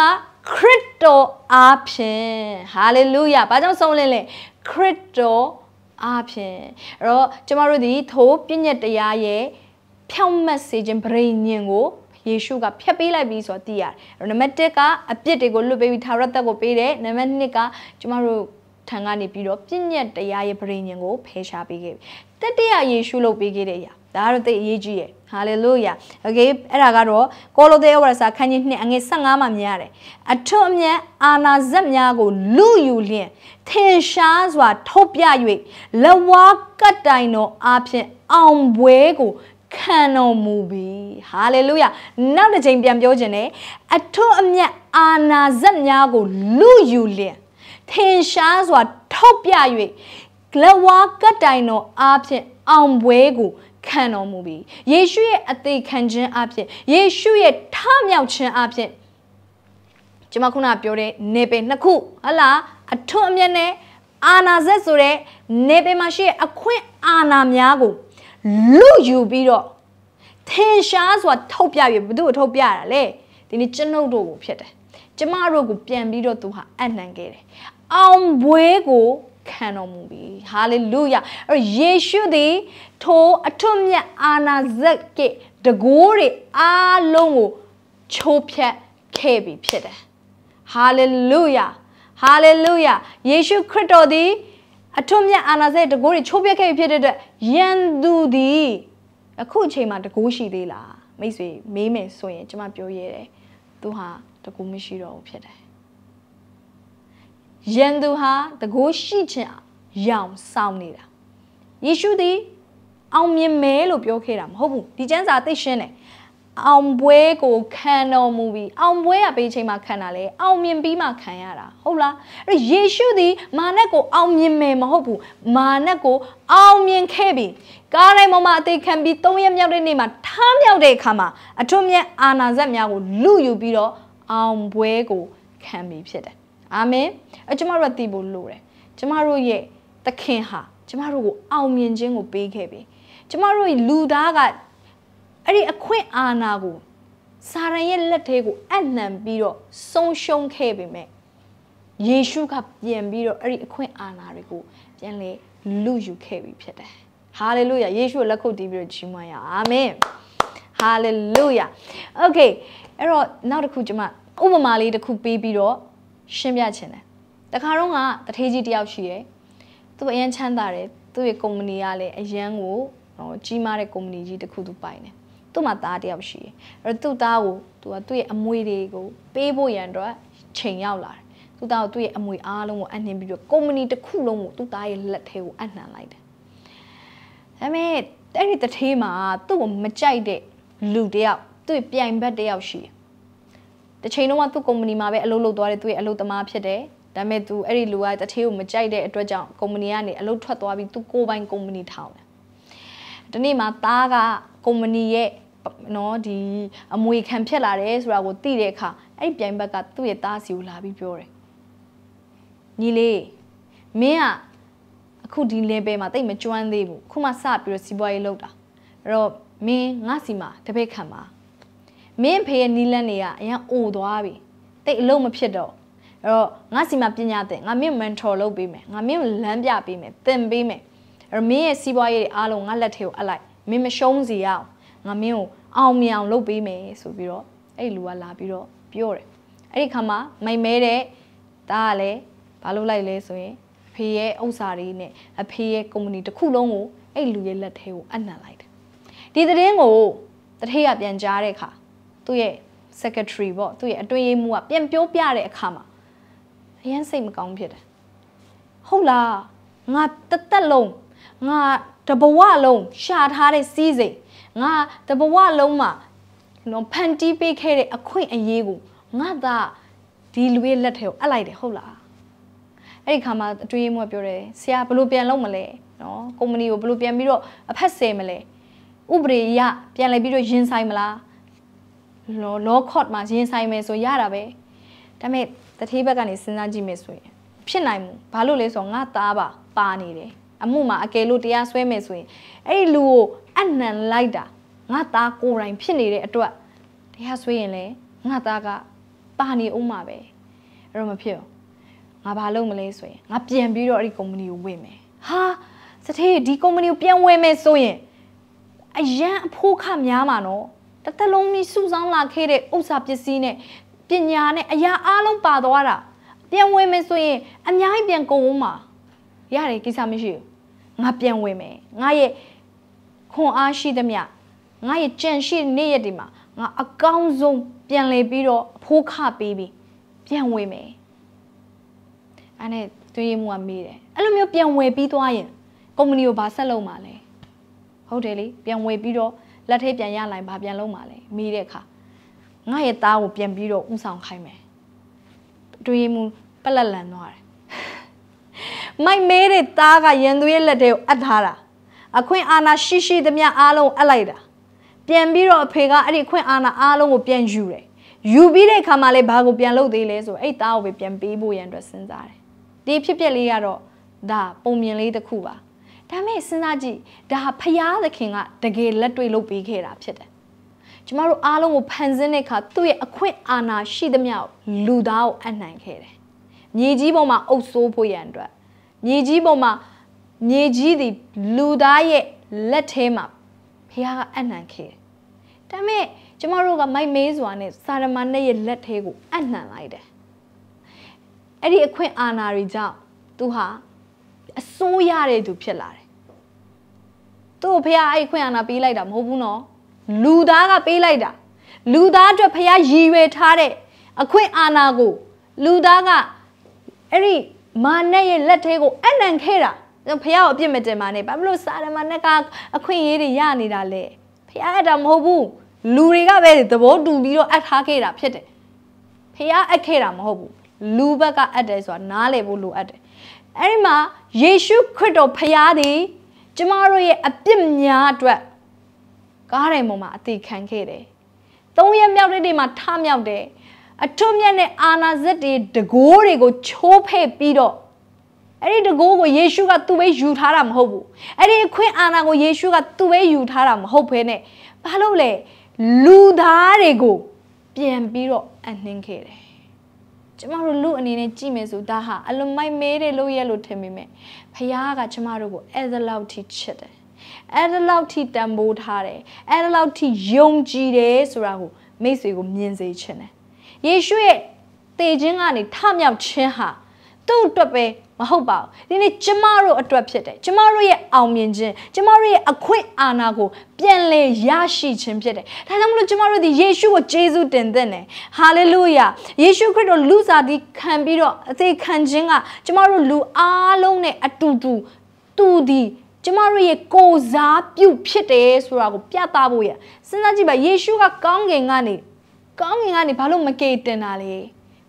ခရစ်တော်အားဖြင့်ဟာလေလုယာဘာကြောင့်ဆုံးလင်းလဲခရစ်တော်အားဖြင့်အဲ့တော့ကျမတို့ဒီထိုးပြည့်ညက်တရားရဲ့ဖြောင့်မတ်စေခြင်းဗရိညင်ကိုယေရှုကဖျက်ပေးလိုက်ပြီဆိုတော့သိရတယ်။နံပါတ်1ကအပြစ်တွေကိုလွတ်ပေးပြီးသာရသက်ကိုပေးတယ်။နံပါတ်2ကကျမတို့ထံကနေပြီးတော့ပြည့်ညက်တရားရဲ့ဗရိညင်ကိုဖယ်ရှားပေးခဲ့ပြီ။တတိယယေရှုလုပ်ပေးခဲ့တဲ့အရာဒါကတော့သိအရေးကြီးရဲ့။ဟာလေလုယာโอเคအဲ့ဒါကတော့ကောလိုသဲဩဝါဒစာခန်းကြီး2အငယ်15မှာမြင်ရတယ်အထွတ်အမြတ်အာနာဇက်များကိုလူယူလျင်ထင်ရှားစွာ ထုတ်ပြ၍လဝါကတ်တိုင်တော်အဖြစ်အောင်ပွဲကိုခံတော်မူပြီဟာလေလုယာနောက်တစ်ချိန်ပြန်ပြောခြင်းနဲ့အထွတ်အမြတ်အာနာဇက်များကိုလူယူလျင်ထင်ရှားစွာထုတ်ပြ၍လဝါကတ်တိုင်တော်အဖြစ်အောင်ပွဲကိုခံတော်မူပြီယေရှုရဲ့အသေးခံခြင်းအပြင်ယေရှုရဲ့ထမြောက်ခြင်းအပြင်ကျွန်မခုနပြောတဲ့နေပင်နှစ်ခုဟလာအထွတ်အမြတ်နဲ့အာနာဇက်ဆိုတဲ့နေပင်မှာရှိတဲ့အခွင့်အာဏာများကိုလူယူပြီးတော့ထင်ရှားစွာထုတ်ပြပြီဘသူ့ကိုထုတ်ပြရတာလဲဒီနေ့ကျွန်ုပ်တို့ကိုဖြစ်တယ်ကျမတို့ကိုပြန်ပြီးတော့သူဟာအနှံခဲ့တယ်အောင်ပွဲကိုခံတော်မူပြီဟာလေလုယအဲ့ယေရှုသည်ထိုအထွတ်မြတ်အာနာဇက်ကတကိုးတွေအားလုံးကိုချိုးဖြတ်ခဲ့ပြီဖြစ်တယ်ဟာလေလုယဟာလေလုယယေရှုခရစ်တော်သည်အထွတ်မြတ်အာနာဇက်တကိုးတွေချိုးပြက်ခဲ့ပြီဖြစ်တဲ့အတွက်ယန်သူသည်အခုအချိန်မှာတကိုးရှိသေးလားမိတ်ဆွေမေးမယ်ဆိုရင် ကျွန်မပြောရဲတယ်သူဟာတကူမရှိတော့ဘူးဖြစ်တယ်ရန်သူဟာတကိုးရှိခြင်းရောင်ဆောင်နေတာယေရှုသည် အောင်မြင်မယ်လို့ပြောခဲ့တာမဟုတ်ဘူးဒီကျမ်းစာသိရှင်းတယ်အောင်ပွဲကိုခံတော်မူပြီးအောင်ပွဲကပေးချိန်မှာခံတာလေအောင်မြင်ပြီးမှခံရတာဟုတ်လားအဲ့ယေရှုသည်မာနက်ကိုအောင်မြင်မယ်မဟုတ်ဘူးမာနက်ကိုအောင်မြင်ခဲ့ပြီကားတိုင်းပေါ်မှာအသေးခံပြီး၃ရက်မြောက်တဲ့နေ့မှာထားမြောက်တဲ့အခါမှာအထွတ်မြတ်အာနာဇက်များကိုလူယူပြီးတော့အောင်ပွဲကိုခံပြီးဖြစ်တယ်အာမင်အကျမတို့သိဖို့လိုတယ်ကျမတို့ရဲ့သခင်ဟာကျမတို့ကိုအောင်မြင်ခြင်းကို ပေးခဲ့ပြီကျမတို့လူသားကအဲ့ဒီအခွင့်အာဏာကိုစာရန်ရဲ့လက်ထဲကိုအနှံပြီးတော့ဆုံးရှုံးခဲ့ပေမဲ့ယေရှုကပြန်ပြီးတော့အဲ့ဒီအခွင့်အာဏာတွေကိုပြန်လဲလူယူခဲ့ပြီဖြစ်တယ်။ဟာလေလုယာယေရှုကိုလက်ခုပ်တီးပြီးတော့ချီးမွမ်းရအောင်။အာမင်။ဟာလေလုယာ။ Okay အဲ့တော့နောက်တစ်ခုကျွန်မဥပမာလေးတစ်ခုပေးပြီးတော့ရှင်းပြချင်တယ်တခါတော့ကတထေးကြီးတယောက်ရှိရယ်သူအရန်ချမ်းသာတယ်သူ့ရဲ့ကုမ္ပဏီကလည်းအရန်ကိုနော်ကြီးမားတဲ့ကုမ္ပဏီကြီးတစ်ခုသူပိုင်တယ်သူ့မှာသားတယောက်ရှိတယ်အဲ့တော့သူ့သားကိုသူကသူ့ရဲ့အမွေတွေကို ပေးဖို့ရန်တော့ချိန်ရောက်လာတယ်သူ့သားကိုသူ့ရဲ့အမွေအားလုံးကိုအနှင်းပြီးတော့ကုမ္ပဏီတစ်ခုလုံးကိုသူ့သားရဲ့လက်ထဲကိုအနှံလိုက်တယ်ဒါပေမဲ့အဲ့ဒီတထေးမှာသူ့ကိုမကြိုက်တဲ့လူတယောက်သူ့ပြိုင်ဘက်တယောက်ရှိတယ်တစ်ချိန်လုံးကသူ့ကုမ္ပဏီမှာပဲအလုပ်လုပ်သွားတဲ့သူ့ရဲ့အလုပ်သမားဖြစ်တယ်ဒါပေမဲ့ तू အဲ့ဒီလူကတထေးကိုမကြိုက်တဲ့အတွက်ကြောင့်ကုမ္ပဏီကနေအလုပ်ထွက်သွားပြီး तू ကိုယ်ပိုင်ကုမ္ပဏီထောင်တယ်ဒီနေ့မှာသားကကုမ္ပဏီရဲ့နော်ဒီအမွေခံဖြစ်လာတယ်ဆိုတာကိုသိတဲ့အခါအဲ့ပြိုင်ဘက်ကသူ့ရဲ့သားစီကိုလာပြီးပြောတယ်ညီလေးမင်းကအခုဒီ level မှာတိတ်မကျွမ်းသေးဘူးခုမှစပြီးတော့စီးပွားရေးလုပ်တာအဲ့တော့မင်းငါစီမှာတပည့်ခံပါမင်းဖေရဲ့နီးလန်းတွေကအရင်အိုသွားပြီတိတ်အလုံးမဖြစ်တော့အဲ့တော့ငါစီမှာပညာသင်ငါမင်း mentor လုပ်ပေးမယ်ငါမင်းလမ်းပြပေးမယ်သင်ပေးမယ်အဲ့တော့မင်းရဲ့စီးပွားရေးတွေအားလုံးငါလက်ထဲကိုအပ်လိုက်မင်းမရှုံးစေရအောင်ငါမင်းကိုအောင်မြင်အောင်လုပ်ပေးမယ်ဆိုပြီးတော့အဲ့လူကလာပြီးတော့ပြောတယ်အဲ့ဒီခါမှာမိုင်မဲတဲ့ဒါကလည်းဘာလုပ်လိုက်လဲဆိုရင်အဖေရဲ့ဥစ္စာတွေနဲ့အဖေရဲ့ကုမ္ပဏီတစ်ခုလုံးကိုအဲ့လူရဲ့လက်ထဲကိုအပ်နှံလိုက်တယ်ဒီသတင်းကိုတထေးကပြန်ကြားတဲ့အခါသူ့ရဲ့ secretary ပေါ့သူ့ရဲ့အတွင်းရေးမှူးကပြန်ပြောပြတဲ့အခါမှာအရင်စိတ်မကောင်းဖြစ်တယ်ဟုတ်လားငါတသက်လုံးငါတဘဝလုံးရှာထားတဲ့စီးစိမ်ငါတဘဝလုံးမှာနော်ဖန်တီးပေးခဲ့တဲ့အခွင့်အရေးကိုငါသာဒီလူရဲ့လက်ထဲကိုအပ်လိုက်တယ်ဟုတ်လားအဲ့ဒီခါမှာအတွေ့အကြုံကပြောတယ်ဆရာဘလို့ပြန်လုပ်မလဲနော်ကုမ္ပဏီကိုဘလို့ပြန်ပြီးတော့အဖက်ဆယ်မလဲဥပဒေရပြန်လဲပြီးတော့ရင်ဆိုင်မလား law court မှာရင်ဆိုင်မယ်ဆိုရတာပဲဒါပေမဲ့တတိဘက်ကနေစဉ်းစားကြည့်မယ်ဆိုရင် ဖြစ်နိုင်မှုဘာလို့လဲဆိုတော့ငါသားပါပါနေတယ်အမှုမှာ အကယ်လို့တရားစွဲမယ်ဆိုရင်အဲ့ဒီလူကိုအနှံလိုက်တာငါသားကိုယ်တိုင်ဖြစ်နေတဲ့အတွက်တရားစွဲရင်လည်းငါသားကပါနေအောင်မှာပဲအဲ့တော့မဖြစ်ဘူးငါဘာလုပ်မလဲဆိုရင်ငါပြန်ပြီးတော့အဲ့ဒီ company ကိုဝင်မယ်ဟာစထေးဒီ company ကိုပြန်ဝင်မယ်ဆိုရင်အရန်အဖို့ခများမှာနော်တစ်သက်လုံးကြီးစုဆောင်လာခဲ့တဲ့ဥစ္စာပစ္စည်းနဲ့ပညာနဲ့အရာအလုံးပါသွားတာပြန်ဝင်မယ်ဆိုရင်အများကြီးပြန်ကုန်ဦးမှာရတယ်ကိစ္စမရှိဘူးငါပြန်ဝင်မယ်ငါရဲ့ခွန်အားရှိသမျှငါရဲ့ကြံရှိနေ့ရက်တွေမှာငါအကောင်းဆုံးပြန်လည်ပြီးတော့အဖိုးခပေးပြီးပြန်ဝင်မယ်အဲ့နဲ့သွေးရမှုကမေးတယ်အဲ့လိုမျိုးပြန်ဝယ်ပြီးသွားရင်ကုမ္ပဏီကိုဘာဆက်လုပ်မှာလဲဟုတ်တယ်လေပြန်ဝယ်ပြီးတော့လက်ထိပ်ပြန်ရလိုက်ဘာပြန်လုံးမှာလဲမေးတဲ့အခါငါရဲ့သားကိုပြန်ပြီးတော့ဥဆောင်ခိုင်းမယ်တွေးမှုပလက်လန်သွားတယ်မိုက်မဲတဲ့သားကရန်သူရဲ့လက်ထဲကိုအပ်ထားတာအခွင့်အာဏာရှိရှိသမျှအားလုံးအပ်လိုက်တာပြန်ပြီးတော့အဖေကအဲ့ဒီအခွင့်အာဏာအားလုံးကိုပြန်ယူတယ်ယူပြီးတဲ့အခါမှာလည်းဘာကိုပြန်လုပ်သေးလဲဆိုအဲ့သားကိုပဲပြန်ပေးဖို့ရန်အတွက်စဉ်းစားတယ်ဒီဖြစ်ပျက်လေးကတော့ဒါပုံမြင်လေးတစ်ခုပါဒါမဲ့စဉ်းစားကြည့်ဒါဖရာသခင်က တကယ်လက်တွေ့လုပ်ပေးခဲ့တာဖြစ်တယ်ကျမတို့အားလုံးကိုဖန်ဆင်းတဲ့အခါသူ့ရဲ့အခွင့်အာဏာရှိသမျှလူသားကိုအနှံ့ခဲ့တယ်မြေကြီးပေါ်မှာအုပ်ဆိုးဖို့ရန်အတွက်မြေကြီးပေါ်မှာမြေကြီးသည်လူသားရဲ့လက်ထဲမှာဖခင်ကအနှံ့ခဲ့တယ်။ဒါမဲ့ကျမတို့ကမိုက်မေးစွာနဲ့စာရမဏေရဲ့လက်ထဲကိုအနှံ့လိုက်တယ်။အဲ့ဒီအခွင့်အာဏာတွေကြောင့်သူဟာအစိုးရတဲ့သူဖြစ်လာတယ်သူ့ကိုဖះအဲ့ခွင့်အာဏာပေးလိုက်တာမဟုတ်ဘူးနော်လူသားကပေးလိုက်တာလူသားအတွက်ဖះရည်ရွယ်ထားတဲ့အခွင့်အာဏာကို လူသားကအဲ့ဒီမာနရဲ့လက်ထဲကိုအနံခဲတာဖះကိုအပြစ်မတင်ပါနဲ့ဘာမလို့စာရမဏေကအခွင့်အရေးတွေရနေတာလဲဖះအဲ့ဒါမဟုတ်ဘူးလူတွေကပဲသဘောတူပြီးတော့အပ်ထားခဲ့တာဖြစ်တယ်ဖះအပ်ခဲ့တာမဟုတ်ဘူးလူဘက်ကအပ်တယ်ဆိုတာနားလည်ဖို့လိုအပ်တယ်အဲ့ဒီမှာယေရှုခရစ်တော်ဖះသည်ကျမတို့ရဲ့အပြစ်များအတွက်ကားတိုင်းပေါ်မှာအတိခံခဲ့တယ်။သုံးရက်မြောက်တဲ့နေ့မှာထမြောက်တယ်။အထွတ်မြတ်တဲ့အာနာဇစ်တွေတကိုးတွေကို ချိုးဖဲ့ပြီးတော့အဲ့ဒီတကိုးကိုယေရှုကသူ့ပဲယူထားတာမဟုတ်ဘူး။အဲ့ဒီအခွင့်အာဏာကိုယေရှုကသူ့ပဲယူထားတာမဟုတ်ဘဲနဲ့ဘာလို့လဲလူသားတွေကိုပြန်ပြီးတော့အနှင်းခဲ့တယ်။ကျမတို့လူအနေနဲ့ကြည့်မယ်ဆိုဒါဟာအလွန်မိုက်မဲတဲ့လို့ရလို့ထင်မိမယ်ဖခင်ကကျမတို့ကိုအဲ့ဒီလောက်ထိချစ်တယ်အဲ့ဒီလောက်ထိတန်ဖိုးထားတယ်အဲ့ဒီလောက်ထိယုံကြည်တယ်ဆိုတာကိုမိတ်ဆွေကိုမြင်စေချင်တယ်ယေရှုရဲ့တေခြင်းကနေထမြောက်ခြင်းဟာသူ့အတွက်ပဲမဟုတ်ပါဘူးဒီနေ့ကျမတို့အတွက်ဖြစ်တယ်ကျမတို့ရဲ့အောင်မြင်ခြင်းကျမတို့ရဲ့အခွင့်အာဏာကိုပြန်လည်ရရှိခြင်းဖြစ်တယ်ဒါကြောင့်မလို့ကျမတို့ဒီယေရှုကိုကျေးဇူးတင်သင့်တယ်ဟာလေလုယာယေရှုခရစ်တော်လူစားသည်ခံပြီးတော့အသေးခံခြင်းကကျမတို့လူအားလုံးနဲ့အတူတူ သူဒီကျမတို့ရဲ့ကိုစားပြုဖြစ်တယ်ဆိုတာကိုပြသဖို့ရစဉ်းစားကြည့်ပါယေရှုကကောင်းကင်ကနေကောင်းကင်ကနေဘာလို့မကေတင်တာလဲ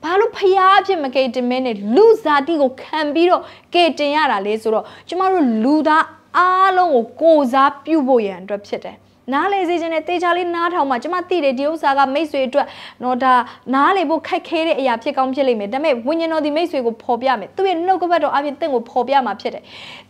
ဘာလို့ဖျားအဖြစ်မကေတင်မဲနဲ့လူဇာတိကိုခံပြီးတော့ကေတင်ရတာလဲဆိုတော့ကျမတို့လူသားအားလုံးကိုကိုစားပြုဖို့ရန်အတွက်ဖြစ်တယ်နားလေစေခြင်းနဲ့တေချာလေးနားထောင်မှကျမသိတယ်ဒီဥစ္စာကမိတ်ဆွေအတွက်တော့ဒါနားလေဖို့ခက်ခဲတဲ့အရာဖြစ်ကောင်းဖြစ်လိမ့်မယ်ဒါပေမဲ့ဝိညာဉ်တော်ဒီမိတ်ဆွေကိုဖော်ပြမယ်သူ့ရဲ့နှုတ်ကပတ်တော်အပြင်တင့်ကိုဖော်ပြမှာဖြစ်တယ်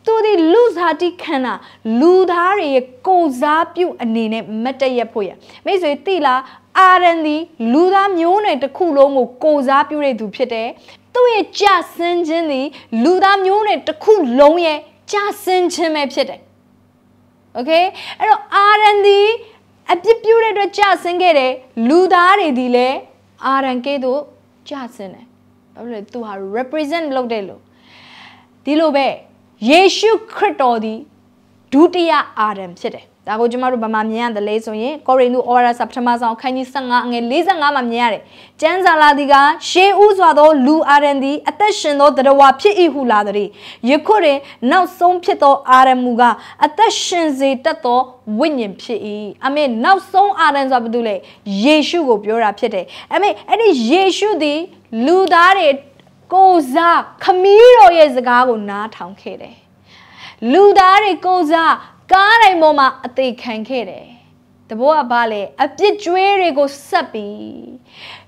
သူဒီလူစားတိခန္ဓာလူသားတွေရဲ့ကိုစားပြုအနေနဲ့မတည့်ရဖို့ရမိတ်ဆွေတိလားအာရန်ဒီလူသားမျိုးနွယ်တစ်ခုလုံးကိုကိုစားပြုတဲ့သူဖြစ်တယ်သူ့ရဲ့ကြဆင်းခြင်းဒီလူသားမျိုးနွယ်တစ်ခုလုံးရဲ့ကြဆင်းခြင်းပဲဖြစ်တယ်โอเคအဲ့တော့ RND အပြစ်ပြုတဲ့အတွက်ကြဆင်းခဲ့တယ်လူသားတွေဒီလဲ RNK တို့ကြဆင်းတယ်ဘာလို့လဲသူဟာ represent လုပ်တယ်လို့ဒီလိုပဲယေရှုခရစ်တော်သည်ဒုတိယအာဒံဖြစ်တယ်ဒါကိုကျမတို့ဗမာမြင်ရတယ်လေဆိုရင်ကောရိန္သုဩရစာပထမဆုံးအခန်းကြီး15အငယ်45မှာမြင်ရတယ်။ကျမ်းစာလာသည်ကရှေးဥစွာသောလူအာရန်သည်အသက်ရှင်သောတရဝဖြစ်၏ဟုလာသည်။ယခုတွင်နောက်ဆုံးဖြစ်သောအာရန်မူကအသက်ရှင်စေတတ်သောဝိညာဉ်ဖြစ်၏။အမေနောက်ဆုံးအာရန်ဆိုတာဘာတူလဲ။ယေရှုကိုပြောတာဖြစ်တယ်။အမေအဲ့ဒီယေရှုသည်လူသားတွေကိုစားခမီးတော်ရဲ့စကားကိုနားထောင်ခဲ့တယ်။လူသားတွေကိုစားကားတိုင်းပေါ်မှာအသေးခံခဲ့တယ်တဘောကဘာလဲအပြစ်ကျွေးတွေကိုဆက်ပြီး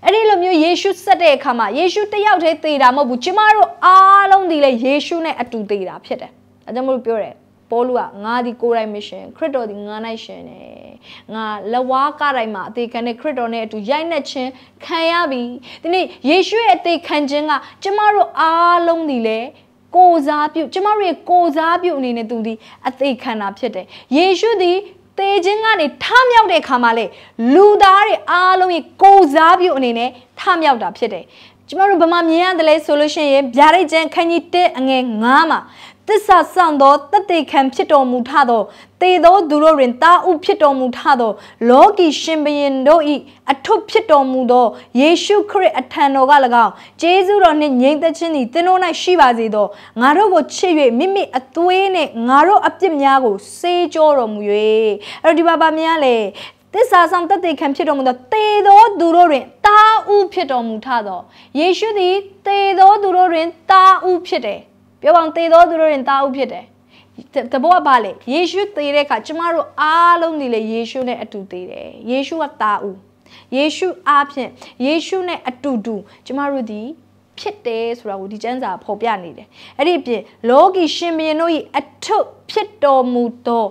အဲ့ဒီလိုမျိုးယေရှုဆက်တဲ့အခါမှာယေရှုတယောက်တည်းသေတာမဟုတ်ဘူးကျမတို့အားလုံးဒီလေယေရှုနဲ့အတူသေတာဖြစ်တယ်အဲကြောင့်မလို့ပြောတယ်ပေါလုကငါဒီကိုယ်တိုင်မရှင်ခရစ်တော်ဒီငါ၌ရှင်နေငါလဝါကတိုင်းမှာအသေးခံတဲ့ခရစ်တော်နဲ့အတူရိုက်နှက်ခြင်းခံရပြီဒီနေ့ယေရှုရဲ့အသေးခံခြင်းကကျမတို့အားလုံးဒီလေကိုစားပြုကျမတို့ရဲ့ကိုစားပြုအနေနဲ့သူသည်အသေးခံတာဖြစ်တယ်ယေရှုသည်သေခြင်းကနေထမြောက်တဲ့ခါမှာလေလူသားတွေအားလုံးရဲ့ကိုစားပြုအနေနဲ့ထမြောက်တာဖြစ်တယ်ကျမတို့ဗမာမြင်ရတယ်လဲဆိုလို့ရှိရင်ဗျာဒိတ်ကျမ်းခန်းကြီး1အငယ်9မှာသစ္စာဆောင်သောတသက်ခံဖြစ်တော်မူထသောတေသောသူတို့တွင်တာဥဖြစ်တော်မူထသော လောကီရှင်ဘရင်တို့၏အထွတ်ဖြစ်တော်မူသောယေရှုခရစ်အထံတော်က၎င်းကျေးဇူးတော်နှင့်ငြိမ်သက်ခြင်းသည်သင်တို့၌ရှိပါစေသောငါတို့ကိုချစ်၍မိမိအသွေးနှင့်ငါတို့အပြစ်များကိုစေကြောတော်မူ၍အဲ့တော့ဒီပါပါများလေသစ္စာဆောင်တသက်ခံဖြစ်တော်မူသောတေသောသူတို့တွင်တာဥဖြစ်တော်မူထသောယေရှုသည်တေသောသူတို့တွင်တာဥဖြစ်တယ်ပြောပါအောင်သေသောသူတို့ရင်သားဦးဖြစ်တယ်တဘောကဘာလဲယေရှုသေတဲ့အခါကျမတို့အားလုံးဒီလေယေရှုနဲ့အတူသေတယ်ယေရှုကသားဦးယေရှုအားဖြင့်ယေရှုနဲ့အတူတူကျမတို့ဒီဖြစ်တယ်ဆိုတာကိုဒီကျမ်းစာဖော်ပြနေတယ်အဲ့ဒီအပြင် လောကီရှင်ဘုရင်တို့၏အထုပ်ဖြစ်တော်မူသော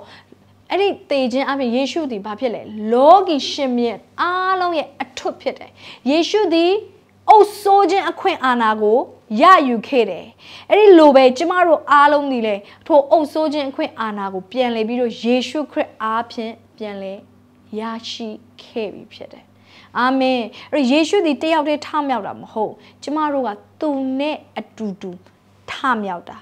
အဲ့ဒီတေခြင်းအပြင်ယေရှုသည်ဘာဖြစ်လဲလောကီရှင်မြတ်အားလုံးရဲ့အထွတ်ဖြစ်တယ်ယေရှုသည်အုပ်ဆိုးခြင်းအခွင့်အာဏာကိုရယူခဲ့တယ်အဲ့ဒီလိုပဲကျမတို့အားလုံးဒီလေထိုအုပ်ဆိုးခြင်းအခွင့်အာဏာကိုပြန်လည်ပြီးတော့ယေရှုခရစ်အားဖြင့်ပြန်လည်ရရှိခဲ့ပြီဖြစ်တယ်အာမင်အဲ့ယေရှုဒီတယောက်တည်းထမြောက်တာမဟုတ်ကျမတို့ကသူနဲ့အတူတူထမြောက်တာ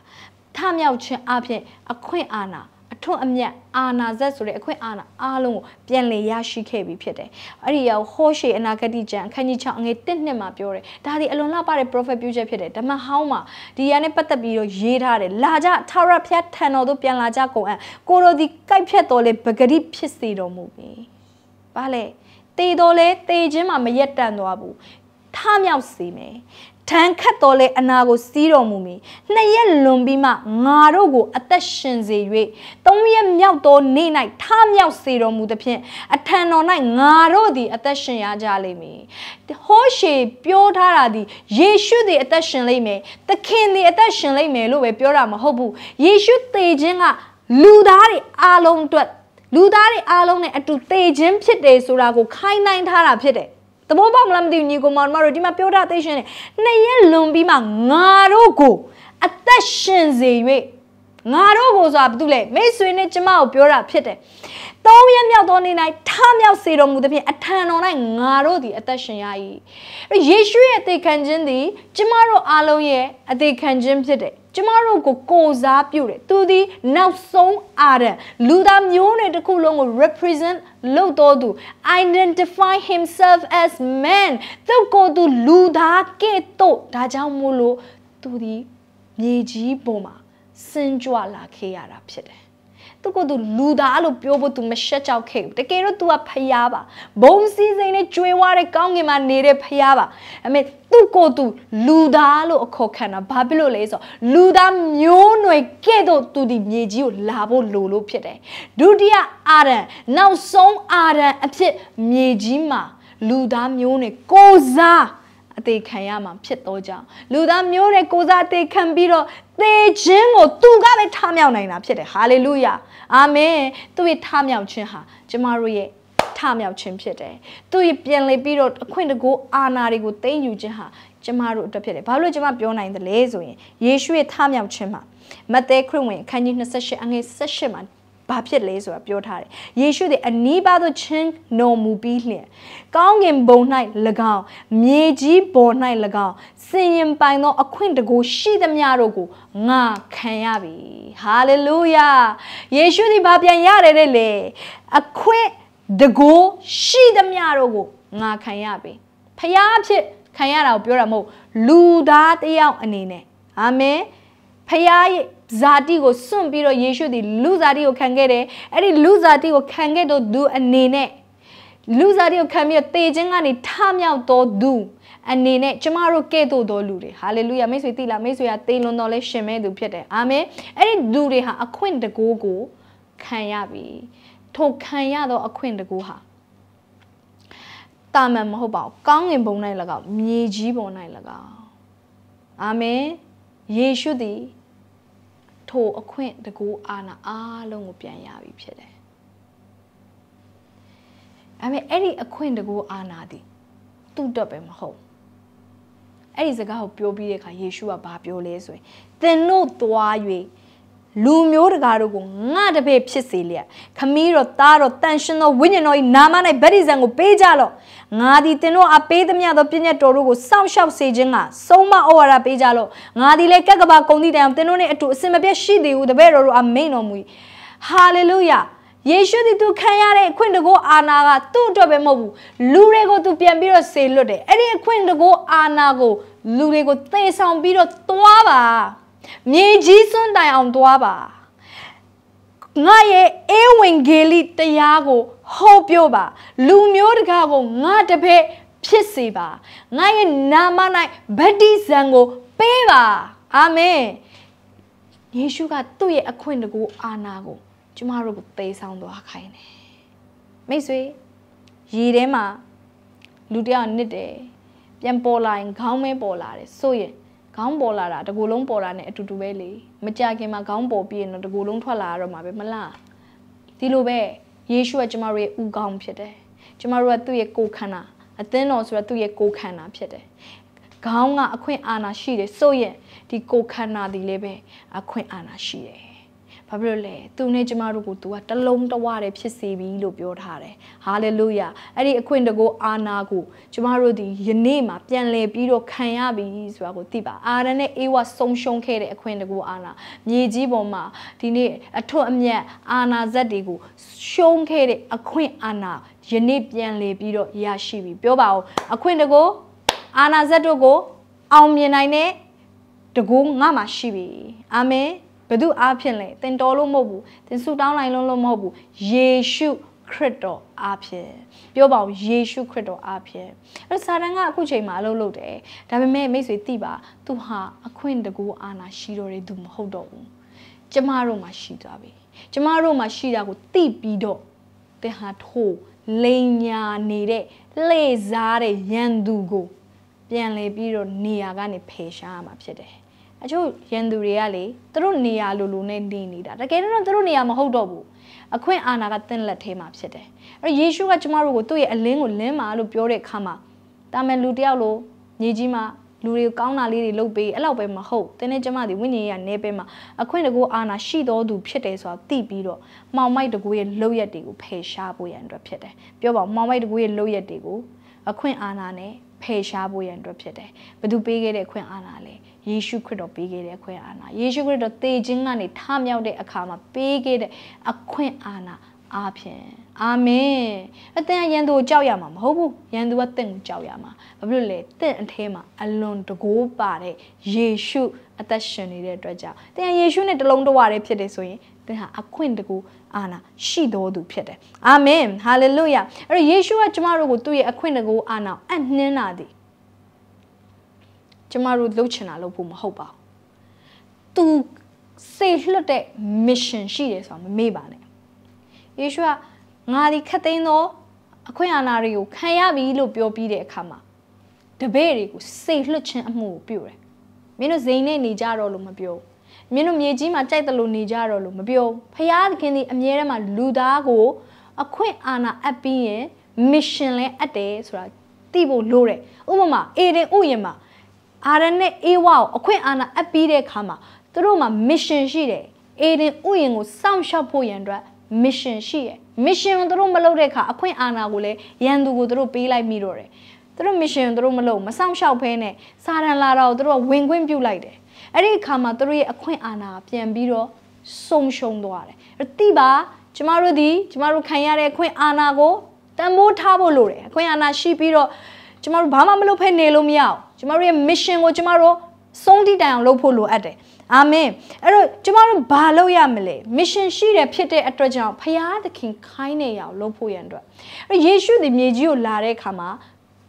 ထမြောက်ခြင်းအပြင်အခွင့်အာဏာထွန်းအမြတ်အာနာဇက်ဆိုတဲ့အခွင့်အာဏာအားလုံးကိုပြန်လည်ရရှိခဲ့ပြီးဖြစ်တယ်။အဲ့ဒီရောက်ဟောရှေအနာဂတိကျမ်းအခန်းကြီး6အငယ်1နှစ်မှာပြောတယ်။ဒါဒီအလွန်လှပတဲ့ prophet ပြုချက်ဖြစ်တယ်။ဓမ္မဟောင်းမှာဒီရန်နဲ့ပတ်သက်ပြီးတော့ရေးထားတယ်။လာကြထာဝရဘုရားထံတော်သို့ပြန်လာကြကုန်အံ့။ကိုတို့ဒီကိုက်ဖြတ်တော်လဲပဂရိဖြစ်စေတော်မူပြီ။ဘာလဲ။တေတော်လဲတေခြင်းမှာမရက်တန်သွားဘူး။ထမြောက်စေမယ်ထန်ခတ်တော်လဲအနာကိုစီးတော်မူမီနှစ်ရက်လွန်ပြီးမှငါတို့ကိုအသက်ရှင်စေ၍သုံးရက်မြောက်သောနေ့၌ထမြောက်စေတော်မူသဖြင့်အထံတော်၌ငါတို့သည် အသက်ရှင်ရကြလိမ့်မည်ဟောရှေပြောထားတာဒီယေရှုသည်အသက်ရှင်လိမ့်မယ်သခင်သည်အသက်ရှင်လိမ့်မယ်လို့ပဲပြောတာမဟုတ်ဘူးယေရှုသေခြင်းကလူသားတွေအားလုံးအတွက်လူသားတွေအားလုံးနဲ့အတူသေခြင်းဖြစ်တယ်ဆိုတာကိုခိုင်းနိုင်ထားတာဖြစ်တယ်။သဘောပေါက်မလားမသိဘူးညီကောင်မတို့ဒီမှာပြောတာသိရှင်တယ်နှစ်ရက်လွန်ပြီးမှငါတို့ကိုအသက်ရှင်စေ၍ငါတို့ကိုဆိုတာဘာတူလဲမိတ်ဆွေနဲ့ကျမကိုပြောတာဖြစ်တယ်သုံးရက်မြောက်သောနေ့၌ထမြောက်စေတော်မူသဖြင့်အထံတော်၌ငါတို့သည်အသက်ရှင်ရ၏ယေရှုရဲ့အသေးခံခြင်းသည် ကျမတို့အားလုံးရဲ့အသေးခံခြင်းဖြစ်တယ်ကျမတို့ကိုကိုစားပြုတယ်သူသည်နောက်ဆုံးအာရန်လူသားမျိုးနွယ်တစ်ခုလုံးကို represent လုပ်တော်သူ identify himself as man သူကိုယ်သူလူသားကဲ့သို့ဒါကြောင့်မို့လို့သူဒီမြေကြီးပေါ်မှာစင်ကြွလာခဲ့ရတာဖြစ်တယ်သူကသူလူသားလို့ပြောဖို့ तू မရှက်ကြောက်ခဲ့ဘူးတကယ်တော့ तू ကဖျားပါဘုံစည်းစိမ်နဲ့ကျွေးဝါတဲ့ကောင်းငင်မှာနေတဲ့ဖျားပါအမေသူကိုသူလူသားလို့အခေါ်ခံတာဘာဖြစ်လို့လဲဆိုလူသားမျိုးနွယ်ကဲ့သို့သူဒီမြေကြီးကိုလာဖို့လိုလို့ဖြစ်တယ်ဒုတိယအာရန်နောက်ဆုံးအာရန်အဖြစ်မြေကြီးမှာလူသားမျိုးနွယ်ကိုစားအသေးခံရမှာဖြစ်တော့ကြောင်းလူသားမျိုးနဲ့ကိုစားအသေးခံပြီးတော့သေခြင်းကိုသူကပဲထမြောက်နိုင်တာဖြစ်တယ်ဟာလေလုယာအာမင်သူ့ရဲ့ထမြောက်ခြင်းဟာကျမတို့ရဲ့ထမြောက်ခြင်းဖြစ်တယ်သူ့ရဲ့ပြန်လည်ပြီးတော့အခွင့်တကူအာဏာတွေကိုသိမ်းယူခြင်းဟာကျမတို့အတွက်ဖြစ်တယ်ဘာလို့ကျမပြောနိုင်သလဲဆိုရင်ယေရှုရဲ့ထမြောက်ခြင်းမှာမဿဲခရစ်ဝင်အခန်းကြီး28အငယ်18မှာဘာဖြစ်လဲဆိုတာပြောထားတယ်ယေရှုသည်အနီးပါသို့ချင်းနော်မူပြီးလျှင်ကောင်းကင်ဘုံ၌၎င်း မြေကြီးပေါ်၌၎င်းစင်ရင်ပိုင်သောအခွင့်တကူရှိသမျှတို့ကိုငါခံရပြီဟာလေလုယာယေရှုသည်ဘာပြန်ရတယ်တဲ့လေအခွင့်တကူရှိသမျှတို့ကိုငါခံရပြီဖျားအဖြစ်ခံရတာကိုပြောတာမဟုတ်လူသားတယောက်အနေနဲ့အာမင်ဖယားရဲ့ဇာတိကိုစွန့်ပြီးတော့ယေရှုသည်လူဇာတိကိုခံခဲ့တယ်အဲ့ဒီလူဇာတိကိုခံခဲ့တော့သူအနေနဲ့လူဇာတိကိုခံပြီးတော့တေခြင်းကနေထမြောက်တော်သူအနေနဲ့ကျမတို့ကဲ့သို့တော်လူတွေဟာလေလုယာမိတ်ဆွေတိလာမိတ်ဆွေကတေလွန်တော်လဲရှင်မဲ့သူဖြစ်တယ်အာမင်အဲ့ဒီလူတွေဟာအခွင့်တကူကိုခံရပြီထိုခံရသောအခွင့်တကူဟာတာမန်မဟုတ်ပါဘူးကောင်းငင်ဘုံ၌၎င်းမြေကြီးဘုံ၌၎င်းအာမင်ယေရှုသည်ထိုအခွင့်တကူအာဏာအားလုံးကိုပြန်ရပြီဖြစ်တယ်။ဒါပေမဲ့အဲ့ဒီအခွင့်တကူအာဏာသည်သူ့တော့ပဲမဟုတ်။အဲ့ဒီစကားကိုပြောပြီးတဲ့အခါယေရှုကဘာပြောလဲဆိုရင်သင်တို့သွား၍လူမျိုးတကာတို့ကိုငါတပည့်ဖြစ်စေလျက်ခမီးတော်သားတော်တန်ရှင်တော်ဝိညာဉ်တော်၏နာမ၌ဗတ္တိဇံကိုပေးကြလော့ငါသည်သင်တို့အပေးသမျှသောပြည့်ညတ်တော်တို့ကိုစောင့်ရှောက်စေခြင်းကဆုံးမဩဝါဒပေးကြလော့ငါသည်လည်းကက်ကဘာကုန်သည့်တိုင်အောင်သင်တို့နှင့်အတူအစင်မပြတ်ရှိသည်ဟုတပည့်တော်တို့အမိန်တော်မူ၏ဟာလေလုယာယေရှုသည်သူခံရတဲ့အခွင့်တကောအာနာကသူ့အတွက်ပဲမဟုတ်ဘူးလူတွေကိုသူပြန်ပြီးတော့ဆေလွတ်တယ်အဲ့ဒီအခွင့်တကောအာနာကိုလူတွေကိုသေဆောင်ပြီးတော့သွားပါမြေကြီးစွန့်တိုင်အောင်သွားပါငါရဲ့အေဝံဂေလိတရားကိုဟောပြောပါလူမျိုးတကားကိုငါတပည့်ဖြစ်စေပါငါရဲ့နာမ၌ဗတ္တိဇံကိုပေးပါအာမင်ယေရှုကသူ့ရဲ့အခွင့်တကူအာနာကိုကျမတို့ကိုပေးဆောင်သွားခိုင်းတယ်မိတ်ဆွေရေထဲမှာလူတယောက်နစ်တယ်ပြန်ပေါ်လာရင်ခေါင်းမဲပေါ်လာတယ်ဆိုရင်ခေါင်းပေါ်လာတာတကူလုံးပေါ်တာနဲ့အတူတူပဲလေမကြခင်မှာခေါင်းပေါ်ပြီးရင်တော့တကူလုံးထွက်လာရတော့မှာပဲမလားဒီလိုပဲယေရှုကကျမတို့ရဲ့ဥကောင်းဖြစ်တယ်ကျမတို့ကသူ့ရဲ့ကိုယ်ခန္ဓာအသင်းတော်ဆိုတော့သူ့ရဲ့ကိုယ်ခန္ဓာဖြစ်တယ်ခေါင်းကအခွင့်အာဏာရှိတယ်ဆိုရင်ဒီကိုယ်ခန္ဓာဒီလည်းပဲအခွင့်အာဏာရှိတယ်ဘာဖြစ်လို့လဲသူနဲ့ကျမတို့ကိုသူကတလုံးတဝတည်းဖြစ်စေပြီလို့ပြောထားတယ်ဟာလေလုယာအဲ့ဒီအခွင့်တကိုအာနာကိုကျမတို့ဒီယနေ့မှာပြန်လည်ပြီးတော့ခံရပြီဆိုတာကိုသိပါအာရန်နဲ့အေဝါဆုံးရှုံးခဲ့တဲ့အခွင့်တကိုအာနာမြေကြီးပေါ်မှာဒီနေ့အထွတ်အမြတ်အာနာဇက်တွေကိုရှုံးခဲ့တဲ့အခွင့်အာနာယနေ့ပြန်လည်ပြီးတော့ရရှိပြီပြောပါဦးအခွင့်တကိုအာနာဇက်တို့ကိုအောင်မြင်နိုင်တဲ့တကူငါမှာရှိပြီအာမင်ဘယ်သူအားဖြင့်လဲတင်တော်လို့မဟုတ်ဘူးတင်ဆူတောင်းလိုက်လို့လို့မဟုတ်ဘူးယေရှုခရစ်တော်အားဖြင့်ပြောပါဦးယေရှုခရစ်တော်အားဖြင့်အဲ့တော့စာတန်ကအခုချိန်မှာအလုပ်လုပ်တယ်ဒါပေမဲ့မိတ်ဆွေသိပါသူဟာအခွင့်တကူအာဏာရှိတော်တယ်သူမဟုတ်တော့ဘူးကျမတို့မှာရှိသွားပြီကျမတို့မှာရှိတာကိုသိပြီးတော့တင်ဟာထိုးလိန်ညာနေတဲ့လှေစားတဲ့ရန်သူကို ပြန်လည်ပြီးတော့နေရာကနေဖယ်ရှားရမှာဖြစ်တယ်အချို့ရန်သူတွေကလေသူတို့နေရာလိုလိုနဲ့နေနေတာတကယ်တော့သူတို့နေရာမဟုတ်တော့ဘူးအခွင့်အာဏာကတင့်လက်ထဲမှာဖြစ်တယ်အဲ့ယေရှုကကျမတို့ကိုသူ့ရဲ့အလင်းကိုလင်းပါလို့ပြောတဲ့အခါမှာတာမန်လူတယောက်လိုညီကြီးမှာလူတွေကောင်းတာလေးတွေလုပ်ပေးအဲ့လောက်ပဲမဟုတ်တင်းနေကျမဒီဝိညာဉ်ရဲ့နေပဲမှာအခွင့်တကူအာနာရှိတော်သူဖြစ်တယ်ဆိုတာသိပြီးတော့မောင်မိုက်တကူရဲ့လောက်ရက်တွေကိုဖယ်ရှားဖို့ရန်အတွက်ဖြစ်တယ်ပြောပါမောင်မိုက်တကူရဲ့လောက်ရက်တွေကိုအခွင့်အာနာနဲ့ဖယ်ရှားဖို့ရန်အတွက်ဖြစ်တယ်ဘသူပေးခဲ့တဲ့အခွင့်အာနာလဲယေရှုခရစ်တော်ပေးခဲ့တဲ့အခွင့်အာဏာယေရှုခရစ်တော်သေခြင်းကနေထမြောက်တဲ့အခါမှာပေးခဲ့တဲ့အခွင့်အာဏာအားဖြင့်အာမင်အသင်ရန်သူကိုကြောက်ရမှာမဟုတ်ဘူးရန်သူကသင်ကိုကြောက်ရမှာဘာဖြစ်လို့လဲသင်အထဲမှာအလွန်တကိုးပါတဲ့ယေရှုအသက်ရှင်နေတဲ့အတွက်ကြောင့်သင်ယေရှုနဲ့တလုံးတဝရဲဖြစ်တယ်ဆိုရင်သင်ဟာအခွင့်တကူအာနာရှိတော်သူဖြစ်တယ်အာမင်ဟာလေလုယအဲ့တော့ယေရှုကကျမတို့ကိုသူ့ရဲ့အခွင့်တကူအာနာအနှင်းလာသည်ကျမတို့လုပ်ချင်တာလုပ်ဖို့မဟုတ်ပါဘူး။ तू စေလွတ်တဲ့ mission ရှိတယ်ဆိုတာမမေ့ပါနဲ့။ယေရှုကငါဒီခတ်သိမ်းသောအခွင့်အာဏာတွေကိုခံရပြီလို့ပြောပြီးတဲ့အခါမှာတပည့်တွေကိုစေလွတ်ခြင်းအမှုကိုပြုတယ်။မင်းတို့ဇိမ်နဲ့နေကြတော့လို့မပြောဘူး။မင်းတို့မြေကြီးမှာကြိုက်တယ်လို့နေကြတော့လို့မပြောဖရာသခင်ဒီအမြဲတမ်းမှာလူသားကို အခွင့်အာဏာအပ်ပြီးရင် mission လဲအပ်တယ်ဆိုတာသိဖို့လိုတယ်ဥပမာအေဒင်ဥယျာဉ်မှာအာရနဲ့အေဝါကိုအခွင့်အာဏာအပ်ပြီးတဲ့အခါမှာသူတို့မှာ mission ရှိတယ်အေဒင်ဥယျာဉ်ကိုစောင့်ရှောက်ဖို့ရန်အတွက် mission ရှိရယ် mission ကိုသူတို့မလုပ်တဲ့အခါအခွင့်အာဏာကိုလည်းရန်သူကိုသူတို့ပေးလိုက်မိတော့တယ်သူတို့ mission ကိုသူတို့မလုပ်မစောင့်ရှောက်ဖဲနဲ့စာရန်လာတော့သူတို့ကဝင်ခွင့်ပြုလိုက်တယ်အဲ့ဒီအခါမှာသူတို့ရဲ့အခွင့်အာဏာပြန်ပြီးတော့ဆုံရှုံသွားတယ်အဲ့တိပါကျမတို့ဒီကျမတို့ခံရတဲ့အခွင့်အာဏာကိုတန်ဖိုးထားဖို့လိုတယ်အခွင့်အာဏာရှိပြီးတော့ကျမတို့ဘာမှမလုပ်ဖဲနေလို့မရဘူးကျမတို့ရဲ့ mission ကိုကျမတို့ဆုံးတိတိုင်အောင်လုပ်ဖို့လိုအပ်တယ်အာမင်အဲ့တော့ကျမတို့ဘာလုပ်ရမလဲ mission ရှိတယ်ဖြစ်တဲ့အတွက်ကြောင့်ဖရာသခင်ခိုင်းနေရအောင်လုပ်ဖို့ရန်အတွက်အဲ့ယေရှုဒီမြေကြီးကိုလာတဲ့အခါမှာ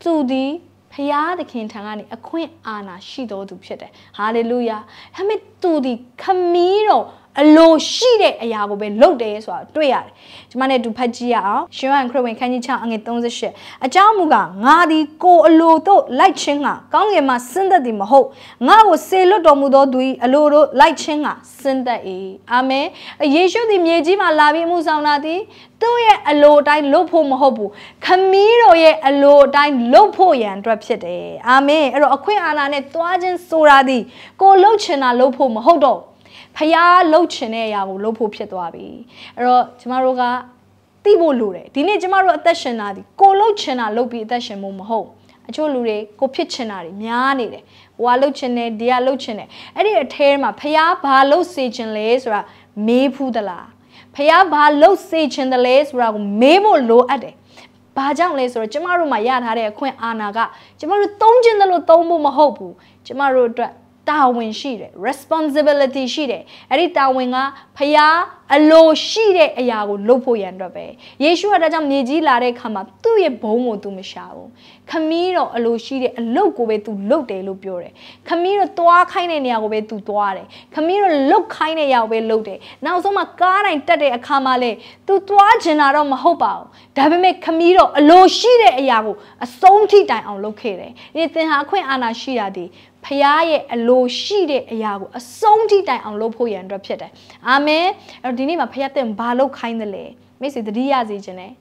သူဒီဖရာသခင်ထံကနေအခွင့်အာဏာရှိတော်သူဖြစ်တယ်ဟာလေလုယာဒါပေမဲ့သူဒီခမီးတော်အလိုရှိတဲ့အရာကိုပဲလုပ်တယ်ဆိုတာတွေ့ရတယ်။ကျမနဲ့တူဖတ်ကြည့်ရအောင်။ရှင်ဟန်ခရစ်ဝင်ခန်းကြီး6အငယ်38အကြောင်းမူကားငါသည်ကိုအလိုတို့လိုက်ခြင်းကကောင်းကင်မှာဆင်းသက်သည်မဟုတ်ငါကိုစေလွတ်တော်မူသောသူ၏အလိုတို့လိုက်ခြင်းကဆင်းသက်၏။အာမင်။ယေရှုသည်မြေကြီးမှာလာပြီးမှုဆောင်လာသည်သူ့ရဲ့အလိုအတိုင်းလုပ်ဖို့မဟုတ်ဘူးခမီးတော်ရဲ့အလိုအတိုင်းလုပ်ဖို့ရန်အတွက်ဖြစ်တယ်အာမင်အဲ့တော့အခွင့်အာဏာနဲ့တွားခြင်းဆိုတာဒီကိုလှုပ်ချင်တာလှုပ်ဖို့မဟုတ်တော့ဖျားလှုပ်ချင်တဲ့အရာကိုလှုပ်ဖို့ဖြစ်သွားပြီအဲ့တော့ကျမတို့ကသိဖို့လိုတယ်ဒီနေ့ကျမတို့အသက်ရှင်တာဒီကိုလှုပ်ချင်တာလှုပ်ပြီးအသက်ရှင်ဖို့မဟုတ်အချို့လူတွေကိုဖြစ်ချင်တာတွေများနေတယ်ဟိုကလှုပ်ချင်တယ်ဒီကလှုပ်ချင်တယ်အဲ့ဒီအထဲမှာဖျားဘာလှုပ်စေချင်လဲဆိုတာမေးဖူးသလားဖះဘာလှုပ်စေချင်တယ်လဲဆိုတာကိုမေးဖို့လိုအပ်တယ်။ဘာကြောင့်လဲဆိုတော့ကျမတို့မှာရထားတဲ့အခွင့်အာဏာကကျမတို့သုံးခြင်းတယ်လို့သုံးဖို့မဟုတ်ဘူး။ကျမတို့အတွက်တာဝန်ရှိတယ် responsibility ရှိတယ်အဲ့ဒီတာဝန်ကဖျားအလိုရှိတဲ့အရာကိုလုပ်ဖို့ရန်အတွက်ပဲယေရှုကဒါကြောင့်မြေကြီးလာတဲ့အခါမှာသူ့ရဲ့ဘုံကို तू မရှာဘူးခမီးတော့အလိုရှိတဲ့အလုပ်ကိုပဲ तू လုပ်တယ်လို့ပြောတယ်ခမီးတော့သွားခိုင်းတဲ့နေရာကိုပဲ तू သွားတယ်ခမီးတော့လုတ်ခိုင်းတဲ့နေရာကိုပဲလုတ်တယ်နောက်ဆုံးမှကားတိုင်းတက်တဲ့အခါမှာလဲ तू သွားချင်တာတော့မဟုတ်ပါဘူးဒါပေမဲ့ခမီးတော့အလိုရှိတဲ့အရာကိုအဆုံးထိတိုင်အောင် လုပ်ခဲ့တယ်ဒီသင်ဟာအခွင့်အာဏာရှိတာဒီဖခင်ရဲ့အလိုရှိတဲ့အရာကိုအဆုံးထိတိုင်အောင်လုပ်ဖို့ရန်အတွက်ဖြစ်တယ်။အာမင်။အဲ့တော့ဒီနေ့မှာဖခင်တင်ဘာလုပ်ခိုင်းတယ်လဲ။မိစေတတိယစီခြင်းနဲ့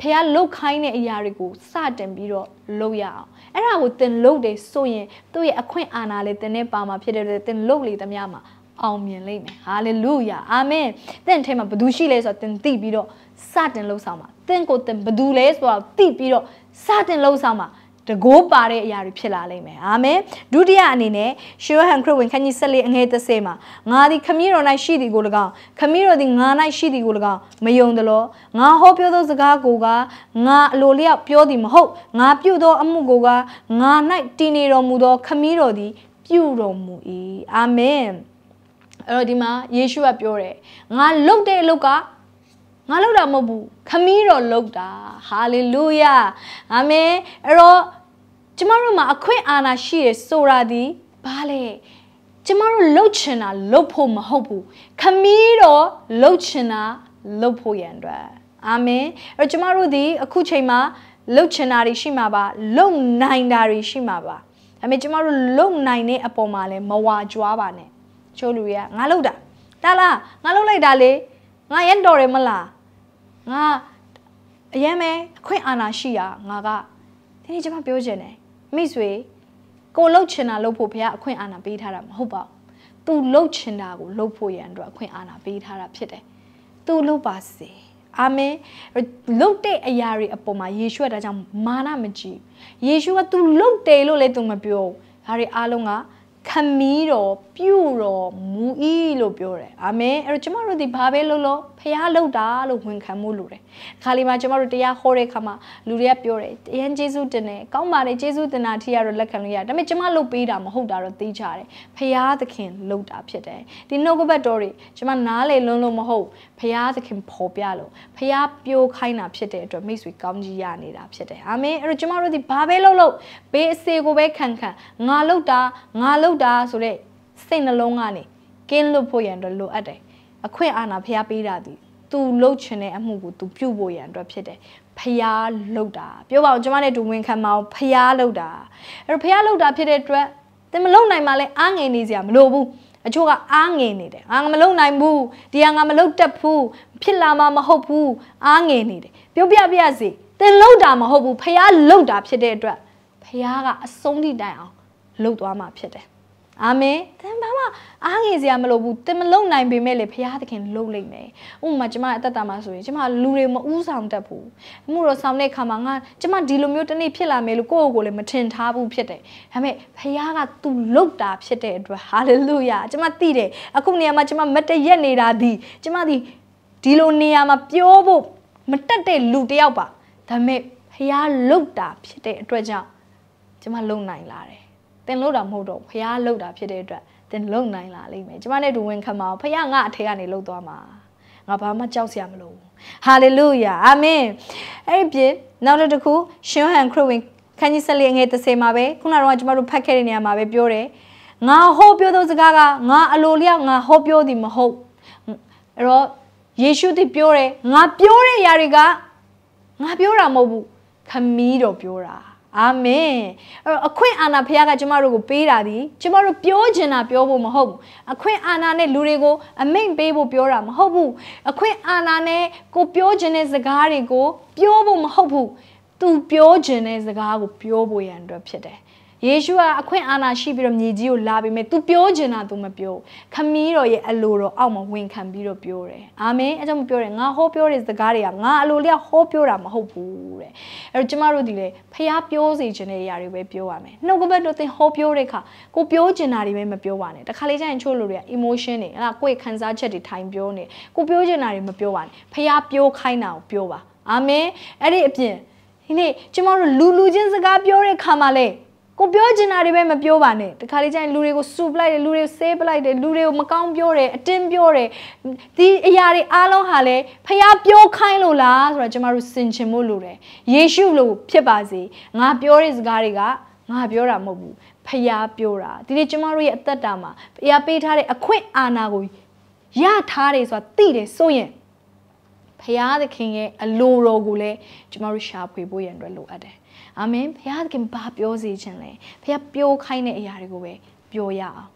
ဖះလုတ်ခိုင်းတဲ့အရာတွေကိုစတင်ပြီးတော့လုတ်ရအောင်အဲ့ဒါကိုတင်လုတ်တယ်ဆိုရင်သူ့ရဲ့အခွင့်အာဏာလေးတင်နဲ့ပါမှာဖြစ်တဲ့အတွက်တင်လုတ်လေသမျှမှာအောင်မြင်လိမ့်မယ်ဟာလေလုယာအာမင်တင့်ထဲမှာဘသူရှိလဲဆိုတော့တင်သိပြီးတော့စတင်လှုပ်ဆောင်ပါတင့်ကိုတင်ဘသူလဲဆိုတော့သိပြီးတော့စတင်လှုပ်ဆောင်ပါတကိုးပါတဲ့အရာတွေဖြစ်လာလိမ့်မယ်အာမင်ဒုတိယအနေနဲ့ရှေဟန်ခရစ်ဝင်ခန်းကြီး၁၄အငယ်၁၀မှာငါသည်ခမည်းတော်၌ရှိသည်ကို၎င်းခမည်းတော်သည်ငါ၌ရှိသည်ကို၎င်းမယုံသလိုငါဟောပြောသောစကားကိုကငါအလိုလျောက်ပြောသည်မဟုတ်ငါပြုသောအမှုကိုကငါ၌တည်နေတော်မူသောခမည်းတော်သည်ပြုတော်မူ၏အာမင်အဲ့တော့ဒီမှာယေရှုကပြောတယ်ငါလုပ်တဲ့အလုပ်ကငါလုပ်တာမဟုတ်ဘူးခမီးတော်လုပ်တာဟာလေလုယာအာမင်အဲ့တော့ကျမတို့မှာအခွင့်အာဏာရှိတယ်ဆိုတာဒီဘာလဲကျမတို့လှုပ်ချင်တာလှုပ်ဖို့မဟုတ်ဘူးခမီးတော့လှုပ်ချင်တာလှုပ်ဖို့ရန်အတွက်အာမင်အဲ့ကျမတို့ဒီအခုချိန်မှာလှုပ်ချင်တာတွေရှိမှာပါလှုပ်နိုင်တာတွေရှိမှာပါဒါပေမဲ့ကျမတို့လှုပ်နိုင်တဲ့အပေါ်မှာလည်းမဝါကြွားပါနဲ့ချိုးလူတွေကငါလှုပ်တာတာလားငါလှုပ်လိုက်တာလေငါရန်တော်တယ်မလားငါအရင်မဲအခွင့်အာဏာရှိရာငါကဒီနေ့ကျမပြောချင်တယ်မိဆွေကိုလှုပ်ချင်တာလှုပ်ဖို့ဘုရားအခွင့်အာဏာပေးထားတာမဟုတ်ပါဘူး။ तू လှုပ်ချင်တာကိုလှုပ်ဖို့ရန်အတွက်အခွင့်အာဏာပေးထားတာဖြစ်တယ်။ तू လှုပ်ပါစေ။အာမင်။လှုပ်တဲ့အရာတွေအပေါ်မှာယေရှုကဒါကြောင့်မာနမကြည့်။ယေရှုက तू လှုပ်တယ်လို့လည်း तू မပြောဘူး။ဒါတွေအားလုံးကခမီးတော်ပြုတော်မူ၏လို့ပြောတယ်။အာမင်။အဲ့တော့ကျမတို့ဒီဘာပဲလှုပ်လို့ရားလောက်တာလို့ဝန်ခံမှုလိုတယ်။ခါလီမှာကျွန်တော်တို့တရားဟောတဲ့အခါမှာလူတွေကပြောတယ်အရင်ဂျေစုတင်တယ်ကောင်းပါတယ်ဂျေစုတင်တာထိရတော့လက်ခံလို့ရတယ်ဒါပေမဲ့ကျွန်မလုပ်ပေးတာမဟုတ်တာတော့သိကြတယ်။ဖရာသခင်လုပ်တာဖြစ်တယ်။ဒီနှုတ်ကပတ်တော်တွေကျွန်မနားလေလုံးလို့မဟုတ်ဖရာသခင်ပေါ်ပြလို့ဖရာပြိုခိုင်းတာဖြစ်တဲ့အတွက်မိတ်ဆွေကောင်းကြီးရနေတာဖြစ်တယ်။အာမင်အဲ့တော့ကျွန်တော်တို့ဒီဘာပဲလုပ်လို့ဘေးအစေကိုပဲခံခံငါလုပ်တာငါလုပ်တာဆိုတဲ့စိတ်နှလုံးကနေကင်းလွတ်ဖို့ရန်တော့လိုအပ်တယ်အခွင့်အာဏာဖះပေးတာဒီသူလှုပ်ချင်တဲ့အမှုကိုသူပြုတ်ဖို့ရန်အတွက်ဖြစ်တယ်ဖះလှုပ်တာပြောပါဦးကျွန်မနဲ့တူဝင်ခံမအောင်ဖះလှုပ်တာအဲ့တော့ဖះလှုပ်တာဖြစ်တဲ့အတွက်သင်မလှုပ်နိုင်မှလဲအားငယ်နေစရာမလိုဘူးအချို့ကအားငယ်နေတယ်ငါမလုံနိုင်ဘူးဒီဟာငါမလုံတတ်ဘူးဖြစ်လာမှာမဟုတ်ဘူးအားငယ်နေတယ်ပြောပြပြစီသင်လုံတာမဟုတ်ဘူးဖះလုံတာဖြစ်တဲ့အတွက်ဖះကအဆုံးထိတိုင်အောင်လုံသွားမှာဖြစ်တယ်အာမင်သင်ဘာမှအားငယ်စရာမလိုဘူးသင်မလုံနိုင်ပေမဲ့လေဘုရားသခင်လုံလိမ့်မယ်ဥပမာကျမအသက်တာမှာဆိုရင် ကျမလူတွေမဥဆောင်တတ်ဘူးအမှုတော်ဆောင်တဲ့အခါမှာငါကျမဒီလိုမျိုးတနေ့ဖြစ်လာမယ်လို့ကိုယ့်ကိုယ်ကိုလည်းမထင်ထားဘူးဖြစ်တယ်ဒါပေမဲ့ဘုရားကသူလုတ်တာဖြစ်တဲ့အတွက်ဟာလေလုယာကျမသိတယ်အခုနေရာမှာကျမမတရက်နေတာဒီကျမဒီဒီလိုနေရာမှာပြောဖို့မတက်တဲ့လူတယောက်ပါဒါပေမဲ့ဘုရားလုတ်တာဖြစ်တဲ့အတွက်ကြောင့်ကျမလုံနိုင်လာတယ်သင်လို့တာမဟုတ်တော့ဖះလို့တာဖြစ်တဲ့အတွက်သင်လုံနိုင်လာလိမ့်မယ်ကျမနဲ့ဒူဝင်ခံမှာဖះငါအထက်ကနေလှုပ်သွားမှာငါဘာမှကြောက်စရာမလိုဘူးဟာလေလုယာအာမင်အဲ့ဒီပြင်နောက်တစ်ခုရှင်ဟန်ခရစ်ဝင်ခန်းကြီးဆက်လေးငယ်30မှာပဲခုနကတော့ကျမတို့ဖတ်ခဲ့တဲ့နေရာမှာပဲပြောတယ်ငါဟောပြောသောစကားကငါအလိုလျောက်ငါဟောပြောသည်မဟုတ်အဲ့တော့ယေရှုသည်ပြောတယ်ငါပြောတဲ့အရာတွေကငါပြောတာမဟုတ်ဘူးခမီးတော်ပြောတာအာမင်အခွင့်အာဏာဖခင်ကကျမတို့ကိုပေးတာဒီကျမတို့ပြောချင်တာပြောဖို့မဟုတ်ဘူးအခွင့်အာဏာနဲ့လူတွေကိုအမိန့်ပေးဖို့ပြောတာမဟုတ်ဘူးအခွင့်အာဏာနဲ့ကိုပြောချင်တဲ့စကားတွေကို ပြောဖို့မဟုတ်ဘူး तू ပြောချင်တဲ့စကားကိုပြောဖို့ရန်အတွက်ဖြစ်တယ်ယေရှုကအခွင့်အာဏာရှိပြီးတော့မြေကြီးကိုလာပေမဲ့ तू ပြောချင်တာ तू မပြောခမီးတော်ရဲ့အလိုတော်အောက်မှာဝန်ခံပြီးတော့ပြောတယ်အာမင်အဲကြောင့်မပြောတယ်ငါဟောပြောတဲ့စကားတွေကငါအလိုလျောက်ဟောပြောတာမဟုတ်ဘူးတဲ့အဲတော့ကျမတို့ဒီလေဖះပြောစီခြင်းတဲ့အရာတွေပဲပြောရမယ်နှုတ်ကပတ်တို့သင်ဟောပြောတဲ့အခါကိုပြောချင်တာတွေပဲမပြောပါနဲ့တခါလေကျရင်ချို့လူတွေက emotion တွေဟလာကိုယ့်ခံစားချက်တွေထိုင်ပြောနေကိုပြောချင်တာတွေမပြောပါနဲ့ဖះပြောခိုင်းတာကိုပြောပါအာမင်အဲ့ဒီအပြင်ဒီနေ့ကျမတို့လူလူချင်းစကားပြောတဲ့အခါမှာလည်းကိုပြောချင်တာတွေပဲမပြောပါနဲ့တခါလေကျရင် လူတွေကိုစူပလိုက်တယ်လူတွေကိုဆေးပလိုက်တယ်လူတွေကိုမကောင်းပြောတယ်အတင်းပြောတယ်ဒီအရာတွေအားလုံးဟာလဲဖះပြောခိုင်းလို့လားဆိုတော့ကျမတို့စင်ချင်မှုလိုတယ်ယေရှုလိုဖြစ်ပါစေငါပြောတဲ့စကားတွေကငါပြောတာမဟုတ်ဘူးဖះပြောတာဒီနေ့ကျမတို့ရဲ့အသက်တာမှာဖះပေးထားတဲ့အခွင့်အာဏာကိုရထားတယ်ဆိုတာသိတယ်ဆိုရင်ဖရာသခင်ရဲ့အလိုတော်ကိုလည်းကျမတို့ရှာဖွေဖို့ရန်အတွက်လိုအပ်တယ်။အာမင်ဖရာသခင်ဘာပြောစေခြင်းလဲ။ဖရာပြောခိုင်းတဲ့အရာတွေကိုပဲပြောရအောင်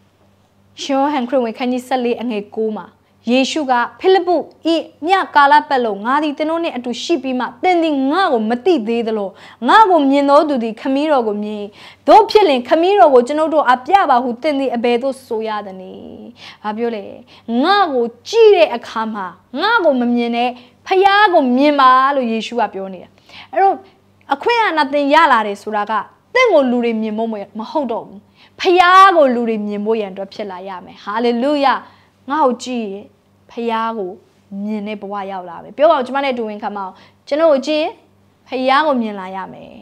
။ရှောဟန်ခရစ်ဝင်ခန်းကြီး၁၄အငယ်၉မှာယေရှုကဖိလိပ္ပုဤမြကာလပတ်လုံးငါသည်သင်တို့နှင့်အတူရှိပြီးမှသင်သည်ငါ့ကိုမသိသေးသလိုငါ့ကိုမြင်သောသူသည်ခမည်းတော်ကိုမြင်တို့ဖြစ်လင်ခမည်းတော်ကိုကျွန်ုပ်တို့အပြပါဟုသင်သည်အဘယ်သို့ဆိုရသနည်း။ဘာပြောလဲ။ငါ့ကိုကြည့်တဲ့အခါမှာငါ့ကိုမမြင်နဲ့ဖျားကိုမြင်ပါလို့ယေရှုကပြောနေတာ။အဲ့တော့အခွင့်အာဏာသင်ရလာတယ်ဆိုတာကသင်ကိုလူတွေမြင်ဖို့မဟုတ်တော့ဘူး။ဖျားကိုလူတွေမြင်ဖို့ရန်အတွက်ဖြစ်လာရမယ်။ဟာလေလုယ။ငါ့ကိုကြည့်ရဲ့ရာကိုမြင်တဲ့ဘဝရောက်လာမယ်ပြောပါဦးကျွန်မနဲ့တူဝင်ခမောင်းကျွန်တော်ချင်းဖရာကိုမြင်လာရမယ်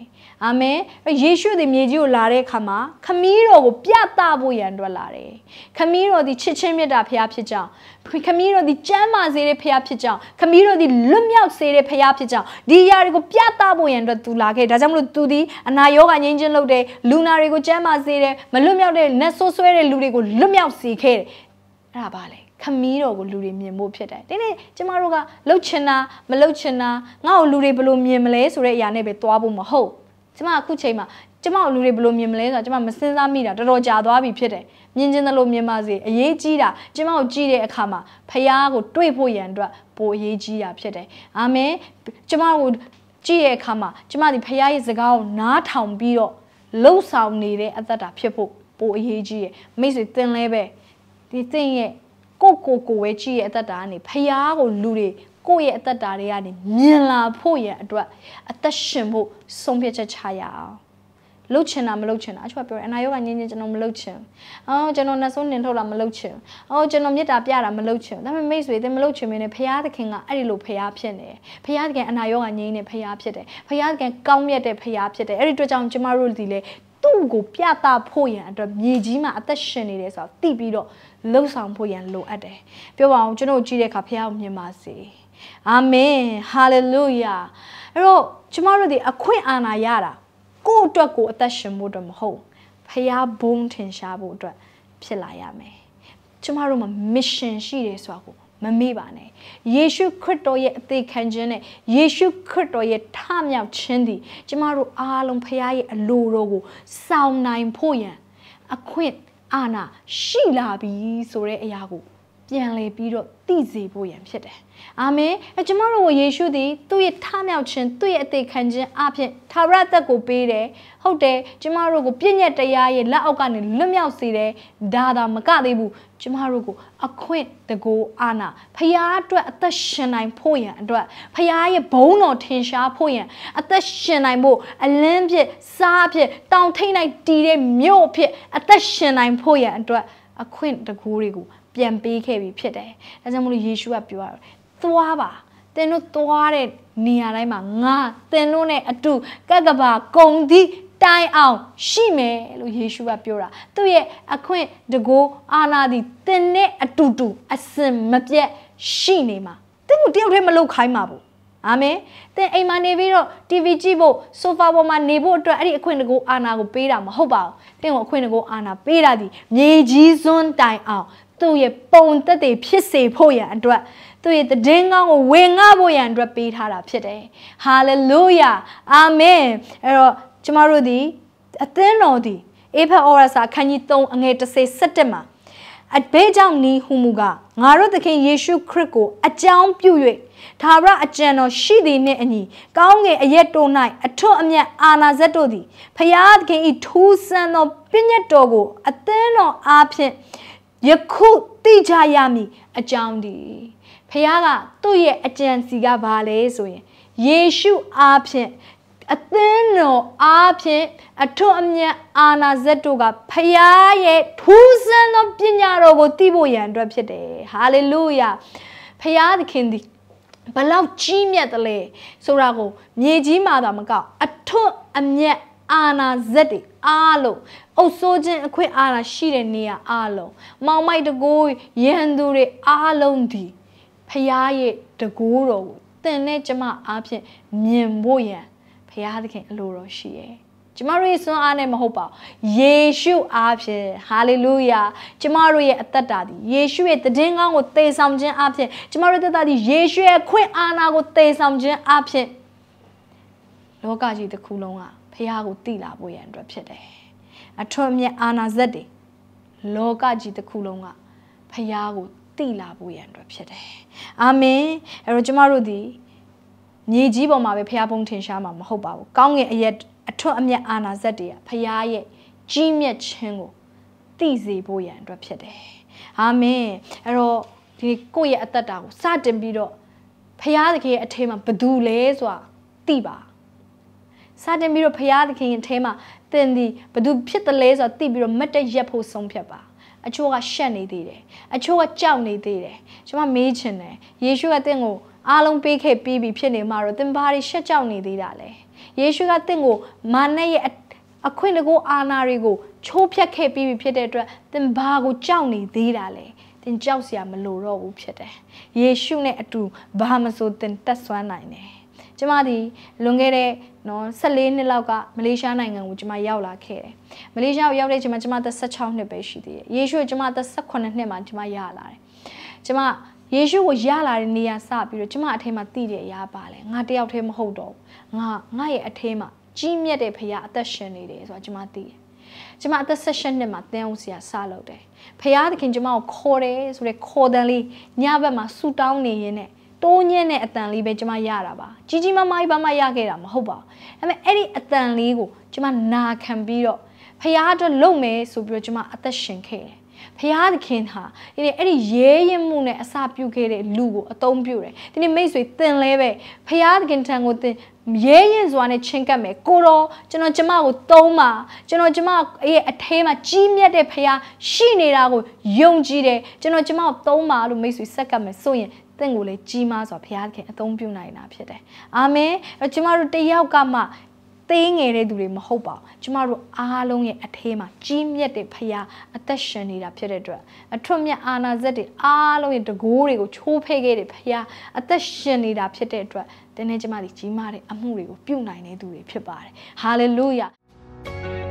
အာမင်ယေရှုသည်မြေကြီးကိုလာတဲ့အခါမှာခမီးတော်ကိုပြသဖို့ရန်တွက်လာတယ်ခမီးတော်သည်ချစ်ချင်းမြတ်တာဖရာဖြစ်ကြောင်းခမီးတော်သည်ကြမ်းမာစေတဲ့ဖရာဖြစ်ကြောင်းခမီးတော်သည်လွတ်မြောက်စေတဲ့ဖရာဖြစ်ကြောင်းဒီအရာတွေကိုပြသဖို့ရန်တွက်သူလာခဲ့ဒါကြောင့်မလို့သူသည်အနာရောဂါငြိမ်းချမ်းလုပ်တဲ့လူနာတွေကိုကြမ်းမာစေတဲ့မလွတ်မြောက်တဲ့နတ်ဆိုးဆွဲတဲ့လူတွေကိုလွတ်မြောက်စေခဲ့တယ်အဲ့ဒါပါလေခမီးတော်ကိုလူတွေမြင်ဖို့ဖြစ်တယ်ဒီနေ့ကျမတို့ကလှုပ်ချင်တာမလှုပ်ချင်တာငါ့ကိုလူတွေဘယ်လိုမြင်မလဲဆိုတဲ့အရာနဲ့ပဲသွားဖို့မဟုတ်ကျမအခုချိန်မှာကျမကိုလူတွေဘယ်လိုမြင်မလဲဆိုတာကျမမစဉ်းစားမိတာတော်တော်ကြာသွားပြီဖြစ်တယ်မြင်ချင်းသလိုမြင်ပါစေအရေးကြီးတာကျမကိုကြည့်တဲ့အခါမှာဖះကိုတွေးဖို့ရန်အတွက်ပိုအရေးကြီးတာဖြစ်တယ်အာမင်ကျမကိုကြည့်တဲ့အခါမှာကျမဒီဖះရဲ့စကားကိုနားထောင်ပြီးတော့လှုပ်ဆောင်နေတဲ့အသက်တာဖြစ်ဖို့ပိုအရေးကြီးရယ်မိတ်ဆွေသင်လဲပဲဒီသင်ရဲ့ကိုကိုကိုဝဲကြည့်ရဲ့အသက်တာကနေဖျားကို လူတွေကိုယ့်ရဲ့အသက်တာတွေကနေမြင်လာဖို့ရန်အတွက်အသက်ရှင်ဖို့ဆုံးဖြတ်ချက်ချရအောင်လုတ်ချင်တာမလုတ်ချင်တာအချို့ကပြောတယ်အနာရောဂါညင်းညင်းကျွန်တော်မလုတ်ချင်အော်ကျွန်တော်နှဆုံးနင်ထုတ်လာမလုတ်ချင်အော်ကျွန်တော်မြစ်တာပြတာမလုတ်ချင်ဒါပေမဲ့မိတ်ဆွေတင်မလုတ်ချင်မင်းနဲ့ဖရာသခင်ကအဲ့ဒီလိုဖရာဖြစ်နေတယ်ဖရာသခင်အနာရောဂါညင်းနေဖရာဖြစ်တယ်ဖရာသခင်ကောင်းမြတ်တဲ့ဖရာဖြစ်တယ်အဲ့ဒီအတွက်ကြောင့်ကျမတို့ဒီလေသူ့ကိုပြသဖို့ရန်အတွက်မြေကြီးမှာအသက်ရှင်နေတယ်ဆိုတာသိပြီးတော့လှုပ်ဆောင်ဖို့ရန်လိုအပ်တယ်ပြောပါအောင်ကျွန်တော်ကြည့်တဲ့အခါဖခင်ကိုမြင်ပါစေအာမင်ဟာလေလုယာအဲ့တော့ကျမတို့ဒီအခွင့်အာဏာရတာကိုယ့်အတွက်ကိုအသက်ရှင်ဖို့တော့မဟုတ်ဖခင်ဘုံထင်ရှားဖို့အတွက် ဖြစ်လာရမယ်ကျမတို့မှာ mission ရှိတယ်ဆိုတာကိုမမေ့ပါနဲ့ယေရှုခရစ်တော်ရဲ့အသေးခံခြင်းနဲ့ယေရှုခရစ်တော်ရဲ့ထမြောက်ခြင်းသည် ကျမတို့အားလုံးဖခင်ရဲ့အလိုတော်ကိုစောင့်နိုင်ဖို့ရန်အခွင့်အာဏာရှိလာပြီဆိုတဲ့အရာကိုပြန်လည်ပြီးတော့သိစေဖို့ရန်ဖြစ်တယ်အာမင်အကျွန်တော်တို့ယေရှုသည်သူ့ရဲ့ထမြောက်ခြင်းသူ့ရဲ့အသေးခံခြင်းအပြင်သာဝရသက်ကိုပေးတယ်ဟုတ်တယ်ကျွန်တော်တို့ကိုပြည့်ညက်တရားရဲ့လက်အောက်ကနေလွတ်မြောက်စေတယ်ဒါသာမကသေးဘူးကျွန်တော်တို့ကိုအခွင့်တကိုအာနာဖရားအတွက်အသက်ရှင်နိုင်ဖို့ရန်အတွက်ဖရားရဲ့ဘုန်းတော်ထင်ရှားဖို့ရန်အသက်ရှင်နိုင်ဖို့အလင်းဖြစ်စားဖြစ်တောင်ထိန်လိုက်တည်တဲ့မြို့ဖြစ်အသက်ရှင်နိုင်ဖို့ရန်အတွက်အခွင့်တကိုတွေကိုပြန်ပေးခဲ့ပြီဖြစ်တယ်။ဒါကြောင့်မလို့ယေရှုကပြောရတယ်သွားပါတင်တို့သွားတဲ့နေရာတိုင်းမှာငါတင်တို့နဲ့အတူကက်ကဘာဂုံသည့်တိုင်အောင် ရှိမယ်လို့ယေရှုကပြောတာ သူ့ရဲ့အခွင့်တကိုးအာနာသည်တင်နဲ့အတူတူအစင်မပြတ်ရှိနေမှာတင်ကိုတယောက်တည်းမလုပ်ခိုင်းပါဘူးအာမင်တင်အိမ်မှာနေပြီးတော့ TV ကြည့်ဖို့ဆိုဖာပေါ်မှာနေဖို့အတွက်အဲ့ဒီအခွင့်တကိုးအာနာကိုပေးတာမဟုတ်ပါဘူးတင်ကိုအခွင့်တကိုးအာနာ ပေးတာဒီမြေကြီးစွန်းတိုင်အောင်သူ့ရဲ့ပုံသက်တွေဖြစ်စေဖို့ရန်အတွက်သူ့ရဲ့တည်င်းကောင်းကိုဝင်ငှဖို့ရန်အတွက်ပေးထားတာဖြစ်တယ်။ဟာလေလုယာအာမင်အဲ့တော့ကျမတို့ဒီအသင်းတော်ဒီအေဖက်အော်ရစာခန်းကြီး3အငယ်30 17မှာအဘေးကြောင့်နီးဟူမူကငါတို့သခင်ယေရှုခရစ်ကိုအကြောင်းပြု၍သာရအကြံတော်ရှိသည်နှင့်အညီကောင်းငင်အရက်တို့၌အထွတ်အမြတ်အာနာဇက်တို့သည်ဖျားသခင်ဤထူးဆန်းသောပြည့်ညတ်တော်ကို အသင်းတော်အားဖြင့်ယခုသိကြရမည်အကြောင်းတည်းဖះကသူ့ရဲ့အကြံစီကဘာလဲဆိုရင်ယေရှုအားဖြင့်အသင်းတော်အားဖြင့်အထွတ်အမြတ်အာနာဇက်တို့ကဖះရဲ့ထူးဆန်းသောပညာတော်ကို သိဖို့ရန်အတွက်ဖြစ်တယ်ဟာလေလုယာဖះသခင်သည်ဘလောက်ကြီးမြတ်တယ်လဲဆိုတာကိုမြေကြီးမှာတော့မကောက်အထွတ်အမြတ်အာနာဇက်တွေအားလုံးအုပ်ဆိုးခြင်းအခွင့်အာဏာရှိတဲ့နေရာအားလုံးမောင်မိုက်တကိုးရန်သူတွေအားလုံးဒီဖရာရဲ့တကူတော်ကိုသင်နဲ့ကျမအားဖြင့်မြင်ဖို့ရန်ဖရာသခင်အလိုတော်ရှိရဲ့ကျမတို့ရဲ့စွမ်းအားနဲ့မဟုတ်ပါဘူးယေရှုအားဖြင့်ဟာလေလုယာကျမတို့ရဲ့အသက်တာသည်ယေရှုရဲ့တည်င်းကောင်းကိုသေဆောင်ခြင်းအားဖြင့်ကျမတို့သက်တာသည်ယေရှုရဲ့ခွင့်အာဏာကိုသေဆောင်ခြင်းအားဖြင့်လောကကြီးတစ်ခုလုံးကဖရာကိုတည်လာဖို့ရန်အတွက်ဖြစ်တယ်အထွတ်အမြတ်အာဏာဇက်တွေလောကကြီးတစ်ခုလုံးကဖရာကိုတိလာဖို့ရန်အတွက်ဖြစ်တယ်။အာမင်။အဲတော့ကျမတို့ဒီမြေကြီးပေါ်မှာပဲဖျားပုံထင်ရှားမှာမဟုတ်ပါဘူး။ကောင်းငင်အရက်အထွတ်အမြတ်အာနာဇက်တွေကဖျားရဲ့ကြီးမြတ်ခြင်းကိုသိစေဖို့ရန်အတွက်ဖြစ်တယ်။အာမင်။အဲတော့ဒီကိုယ့်ရဲ့အသက်တာကိုစတင်ပြီးတော့ဖျားသခင်ရဲ့အထဲမှာဘသူလဲဆိုတာသိပါ။စတင်ပြီးတော့ဖျားသခင်ရဲ့အထဲမှာသင်ဒီဘသူဖြစ်တယ်လဲဆိုတာသိပြီးတော့မတ်တရက်ဖို့ဆုံးဖြတ်ပါ။အချို့ကရှက်နေသေးတယ်အချို့ကကြောက်နေသေးတယ်ကျွန်မမေးချင်တယ်ယေရှုကတင့်ကိုအားလုံးပေးခဲ့ပြီးပြီဖြစ်နေမှာတော့သင်ဘာတွေရှက်ကြောက်နေသေးတာလဲယေရှုကတင့်ကိုမာနရဲ့အခွင့်တကူအာဏာတွေကိုချိုးဖျက်ခဲ့ပြီးပြီဖြစ်တဲ့အတွက်သင်ဘာကိုကြောက်နေသေးတာလဲသင်ကြောက်စရာမလိုတော့ဘူးဖြစ်တယ်ယေရှုနဲ့အတူဘာမဆိုသင်တက်ဆွမ်းနိုင်တယ်ကျွန်မဒီလွန်ခဲ့တဲ့နော်14နှစ်လောက်ကမလေးရှားနိုင်ငံကိုကျွန်မရောက်လာခဲ့တယ်။မလေးရှားကိုရောက်တဲ့ချိန်မှာကျွန်မသက်16နှစ်ပဲရှိသေးတယ်။ယေရှုကိုကျွန်မသက်18နှစ်မှာကျွန်မရလာတယ်။ကျွန်မယေရှုကိုရလာတဲ့နေရာစပြီးတော့ကျွန်မအထဲမှာတည်တဲ့အရာပါလဲ။ငါတယောက်တည်းမဟုတ်တော့ဘူး။ငါငါရဲ့အထဲမှာကြီးမြတ်တဲ့ဖခင်အသက်ရှင်နေတယ်ဆိုတာကျွန်မသိတယ်။ကျွန်မအသက်16နှစ်မှာသင်အောင်ဆရာစလုပ်တယ်။ဖခင်သခင်ကျွန်မကိုခေါ်တယ်ဆိုတဲ့ခေါ်တန်လေးညဘက်မှာဆူတောင်းနေရင်းနဲ့တိုးညံ့တဲ့အတန်လေးပဲကျမရတာပါကြီးကြီးမားမားကြီးဘာမှရခဲ့တာမဟုတ်ပါဘူးဒါပေမဲ့အဲ့ဒီအတန်လေးကိုကျမနာခံပြီးတော့ဖះအတွက်လုံမယ်ဆိုပြီးတော့ကျမ အသက်ရှင်ခဲ့တယ်ဖះသခင်ဟာဒီနေ့အဲ့ဒီရဲရင်မှုနဲ့အစာပြုတ်ခဲ့တဲ့လူကိုအသုံးပြုတယ်ဒီနေ့မိတ်ဆွေသင်လဲပဲဖះသခင်ထံကိုသင်ရဲရင်စွာနဲ့ချင်းကပ်မယ်ကိုတော့ကျွန်တော်ကျမကိုသုံးပါကျွန်တော်ကျမရဲ့အထဲမှာကြီးမြတ်တဲ့ဖះရှိနေတာကိုယုံကြည်တယ်ကျွန်တော်ကျမကိုသုံးပါလို့မိတ်ဆွေဆက်ကပ်မယ်ဆိုရင်တင့်ကိုလည်းကြီးမားစွာဘုရားသခင်အသုံးပြုနိုင်တာဖြစ်တယ်အာမင်အဲကျမတို့တယောက်ကမှသေးငယ်တဲ့သူတွေမဟုတ်ပါဘူးကျမတို့အားလုံးရဲ့အထဲမှာကြီးမြတ်တဲ့ဖရာအသက်ရှင်နေတာဖြစ်တဲ့အတွက်အထွတ်မြတ်အာနာဇက်တွေအားလုံးရဲ့တကိုးတွေကိုချိုးဖဲ့ခဲ့တဲ့ဖရာအသက်ရှင်နေတာဖြစ်တဲ့အတွက်တင်းနေကျမတို့ကြီးမားတဲ့အမှုတွေကိုပြုနိုင်တဲ့သူတွေဖြစ်ပါတယ်ဟာလေလုယာ thank you